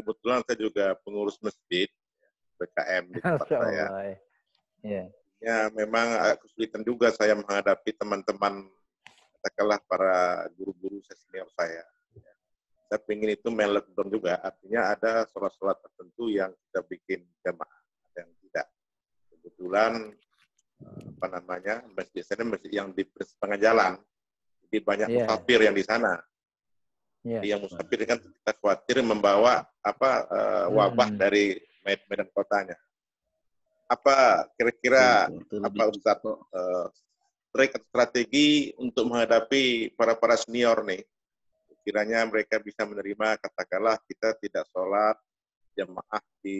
kebetulan saya juga pengurus masjid, ya, BKM di tempat saya. Yeah ya memang kesulitan juga saya menghadapi teman-teman katakanlah para guru-guru senior saya. Ya, saya ingin itu melekdon juga, artinya ada sholat-sholat tertentu yang kita bikin jamaah, yang tidak. Kebetulan apa namanya masjid sana masjid yang di setengah jalan, jadi banyak yeah. musafir yang di sana. Yeah. Jadi yang musafir kan kita khawatir membawa apa eh, wabah hmm. dari medan kotanya apa kira-kira apa Ustaz uh, strategi untuk menghadapi para para senior nih? Kiranya mereka bisa menerima katakanlah kita tidak sholat jamaah di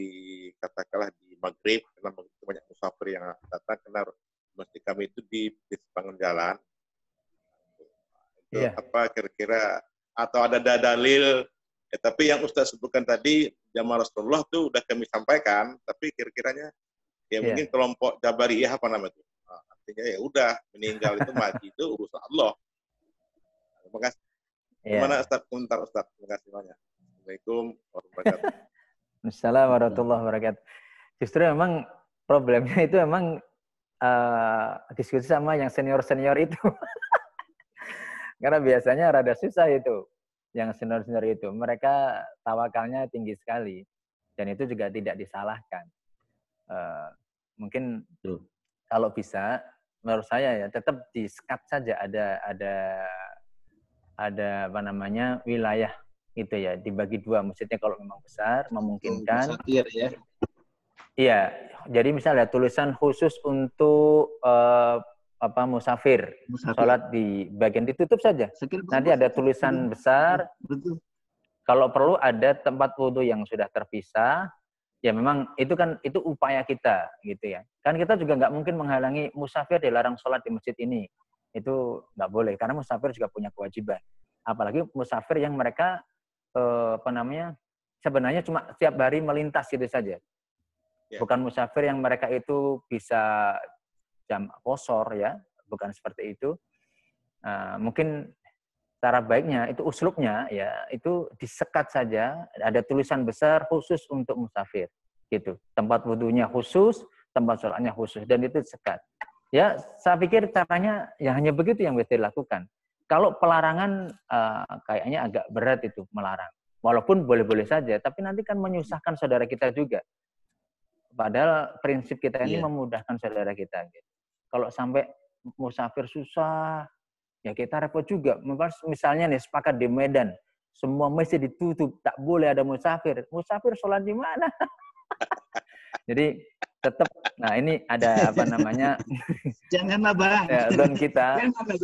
katakanlah di maghrib karena begitu banyak musafir yang datang karena masjid kami itu di, di sepanjang jalan. Itu yeah. apa kira-kira atau ada dalil ya, tapi yang Ustaz sebutkan tadi jamaah Rasulullah itu udah kami sampaikan tapi kira-kiranya ya yeah. mungkin kelompok Jabariyah apa namanya itu nah, artinya ya udah meninggal itu mati itu urusan Allah terima kasih yeah. mana Ustaz komentar Ustaz terima kasih banyak Assalamualaikum warahmatullahi wabarakatuh warahmatullahi wabarakatuh justru memang problemnya itu memang uh, eh, diskusi sama yang senior-senior itu karena biasanya rada susah itu yang senior-senior itu. Mereka tawakalnya tinggi sekali. Dan itu juga tidak disalahkan. Eh, Mungkin Betul. kalau bisa menurut saya ya tetap di sekat saja ada ada ada apa namanya wilayah itu ya dibagi dua maksudnya kalau memang besar memungkinkan besar, ya. Iya, jadi misalnya tulisan khusus untuk uh, apa musafir, musafir, sholat di bagian ditutup saja. Sekir, Nanti ada tulisan besar. Betul. Kalau perlu ada tempat wudhu yang sudah terpisah, ya memang itu kan itu upaya kita gitu ya. Kan kita juga nggak mungkin menghalangi musafir dilarang sholat di masjid ini. Itu nggak boleh karena musafir juga punya kewajiban. Apalagi musafir yang mereka eh, apa namanya sebenarnya cuma setiap hari melintas gitu saja. Yeah. Bukan musafir yang mereka itu bisa jam kosor ya, bukan seperti itu. Uh, mungkin cara baiknya itu uslubnya ya itu disekat saja ada tulisan besar khusus untuk musafir gitu tempat wudhunya khusus tempat sholatnya khusus dan itu disekat ya saya pikir caranya ya hanya begitu yang bisa dilakukan kalau pelarangan uh, kayaknya agak berat itu melarang walaupun boleh-boleh saja tapi nanti kan menyusahkan saudara kita juga padahal prinsip kita ini yeah. memudahkan saudara kita gitu. kalau sampai musafir susah ya kita repot juga. Misalnya nih sepakat di Medan, semua masjid ditutup, tak boleh ada musafir. Musafir sholat di mana? Jadi tetap, nah ini ada apa namanya? Janganlah bang. Ya, don kita. Janganlah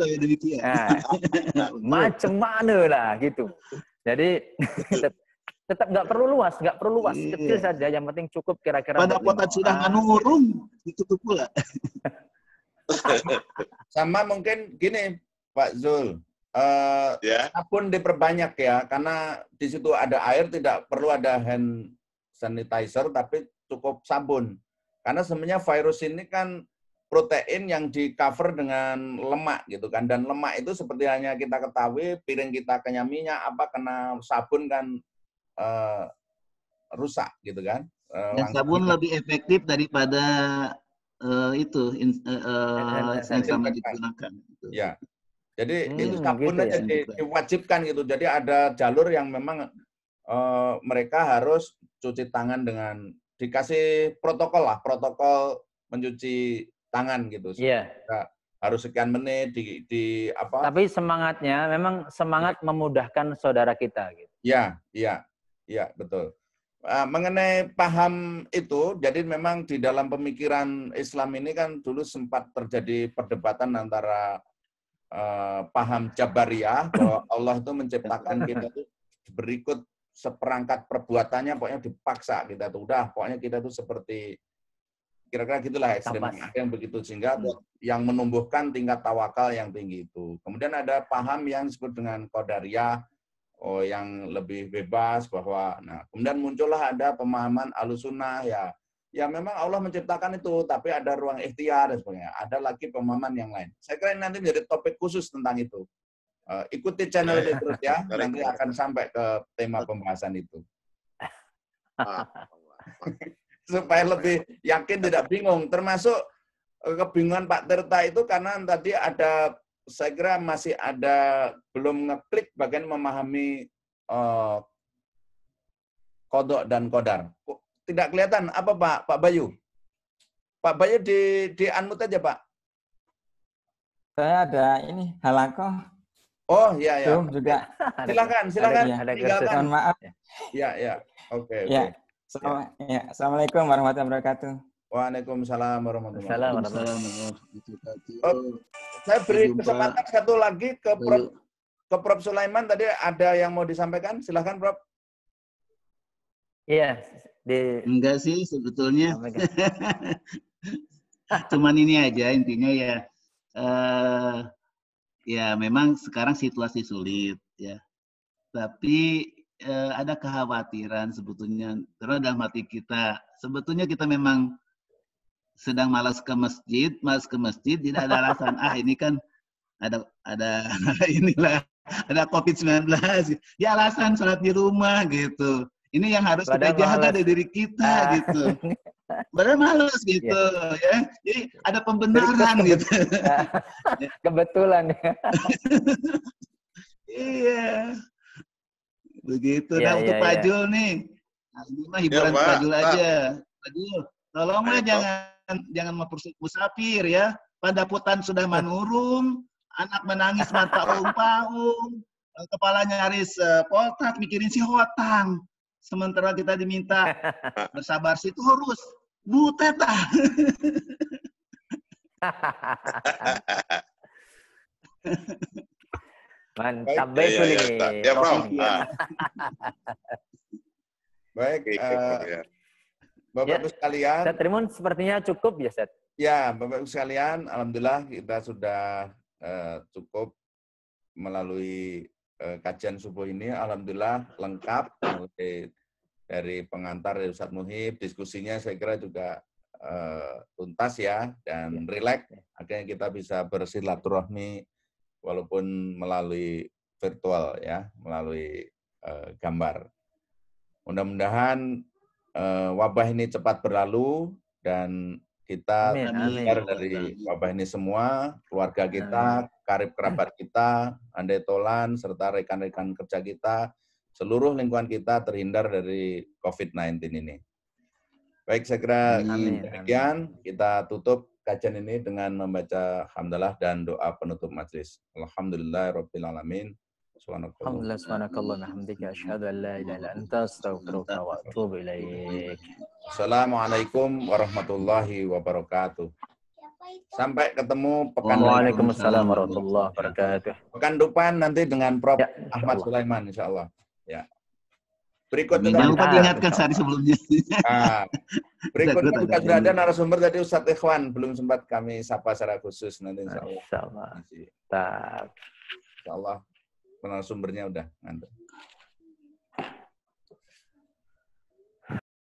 Nah, macam mana lah gitu. Jadi tetap nggak perlu luas, nggak perlu luas, iya. kecil saja. Yang penting cukup kira-kira. Pada kota sudah nganurung, ditutup pula. Sama mungkin gini, Pak Zul. Uh, ya. Sabun diperbanyak ya, karena di situ ada air, tidak perlu ada hand sanitizer, tapi cukup sabun. Karena sebenarnya virus ini kan protein yang di cover dengan lemak gitu kan, dan lemak itu seperti hanya kita ketahui, piring kita kena minyak, apa kena sabun kan uh, rusak gitu kan. Uh, dan sabun lebih efektif daripada uh, itu uh, uh, yang sama digunakan. Ya. Jadi hmm, itu gitu ya, di, gitu. Ya. diwajibkan gitu. Jadi ada jalur yang memang uh, mereka harus cuci tangan dengan dikasih protokol lah, protokol mencuci tangan gitu. Iya. Yeah. Harus sekian menit di, di apa? Tapi semangatnya memang semangat ya. memudahkan saudara kita gitu. Iya, iya. Iya, betul. Uh, mengenai paham itu, jadi memang di dalam pemikiran Islam ini kan dulu sempat terjadi perdebatan antara Eh, paham Jabariyah bahwa Allah itu menciptakan kita itu berikut seperangkat perbuatannya pokoknya dipaksa kita tuh udah pokoknya kita tuh seperti kira-kira gitulah ekstrem yang begitu sehingga hmm. yang menumbuhkan tingkat tawakal yang tinggi itu kemudian ada paham yang disebut dengan kodaria oh yang lebih bebas bahwa nah kemudian muncullah ada pemahaman alusunah ya ya memang Allah menciptakan itu, tapi ada ruang ikhtiar dan sebagainya. Ada lagi pemahaman yang lain. Saya kira ini nanti menjadi topik khusus tentang itu. Uh, ikuti channel ini terus ya, nanti akan sampai ke tema pembahasan itu. Ah, Supaya lebih yakin tidak bingung, termasuk eh, kebingungan Pak Tirta itu karena tadi ada, saya kira masih ada belum ngeklik bagian memahami uh, kodok dan kodar tidak kelihatan. Apa Pak? Pak Bayu. Pak Bayu di di unmute aja Pak. Saya ada ini halako Oh iya, iya. ya ya. Zoom juga. Silakan silakan. Ada, ada Mohon maaf. Ya ya. Oke. Okay, ya. Okay. ya. ya. Assalamualaikum warahmatullahi wabarakatuh. Waalaikumsalam warahmatullahi wabarakatuh. Oh, saya beri kesempatan satu lagi ke Prof. Ke Prof. Sulaiman tadi ada yang mau disampaikan, silahkan Prof. Iya, di enggak sih sebetulnya oh cuman ini aja intinya ya uh, ya memang sekarang situasi sulit ya tapi uh, ada kekhawatiran sebetulnya terus dalam hati kita sebetulnya kita memang sedang malas ke masjid malas ke masjid tidak ada alasan ah ini kan ada ada inilah ada COVID-19 ya alasan sholat di rumah gitu ini yang harus Padahal kita jaga dari diri kita ah. gitu. Padahal males gitu ya. ya. Jadi ada pembenaran Jadi gitu. Ah, kebetulan ya. iya. Begitu. ya, nah iya, untuk ya, Pak iya. Jul nih. Nah, ini mah hiburan ya, Pak Jul aja. Pak Jul, tolonglah Ayo. jangan jangan mempersulit musafir ya. putan sudah iya. manurung, anak menangis mata umpaung, kepala nyaris uh, eh, potak, mikirin si hotang sementara kita diminta bersabar sih itu harus butet ah. Mantap baik, baik ya, ya, ya, ah. eh, ya, ya, baik, uh, Bapak-Ibu ya, sekalian. Terima kasih. sepertinya cukup ya, set. Ya, Bapak-Ibu sekalian, Alhamdulillah kita sudah uh, cukup melalui Eh, kajian subuh ini alhamdulillah lengkap mulai dari pengantar dari Ustadz Muhib, diskusinya saya kira juga uh, tuntas ya dan ya. rileks. Akhirnya kita bisa bersilaturahmi walaupun melalui virtual ya, melalui eh, gambar. Mudah-mudahan wabah ini cepat berlalu dan kita amin, dari wabah ini semua, keluarga kita, karib kerabat kita, andai tolan, serta rekan-rekan kerja kita, seluruh lingkungan kita terhindar dari COVID-19 ini. Baik, saya kira amin, demikian. Amin. Kita tutup kajian ini dengan membaca hamdalah dan doa penutup majlis. Alhamdulillah, Rabbil Alamin. Alhamdulillah, subhanakallah, an la ilaha anta, wa atubu Assalamualaikum warahmatullahi wabarakatuh. Sampai ketemu pekan Waalaikumsalam warahmatullahi wabarakatuh. Pekan depan nanti dengan Prof. Ya, Ahmad Sulaiman insyaallah. Ya. Berikut Jangan lupa diingatkan sehari sebelumnya. Nah, berikutnya juga sudah ada narasumber tadi Ustadz Ikhwan. Belum sempat kami sapa secara khusus nanti insyaallah Allah. Insya Allah. Insya narasumbernya udah. Nanti.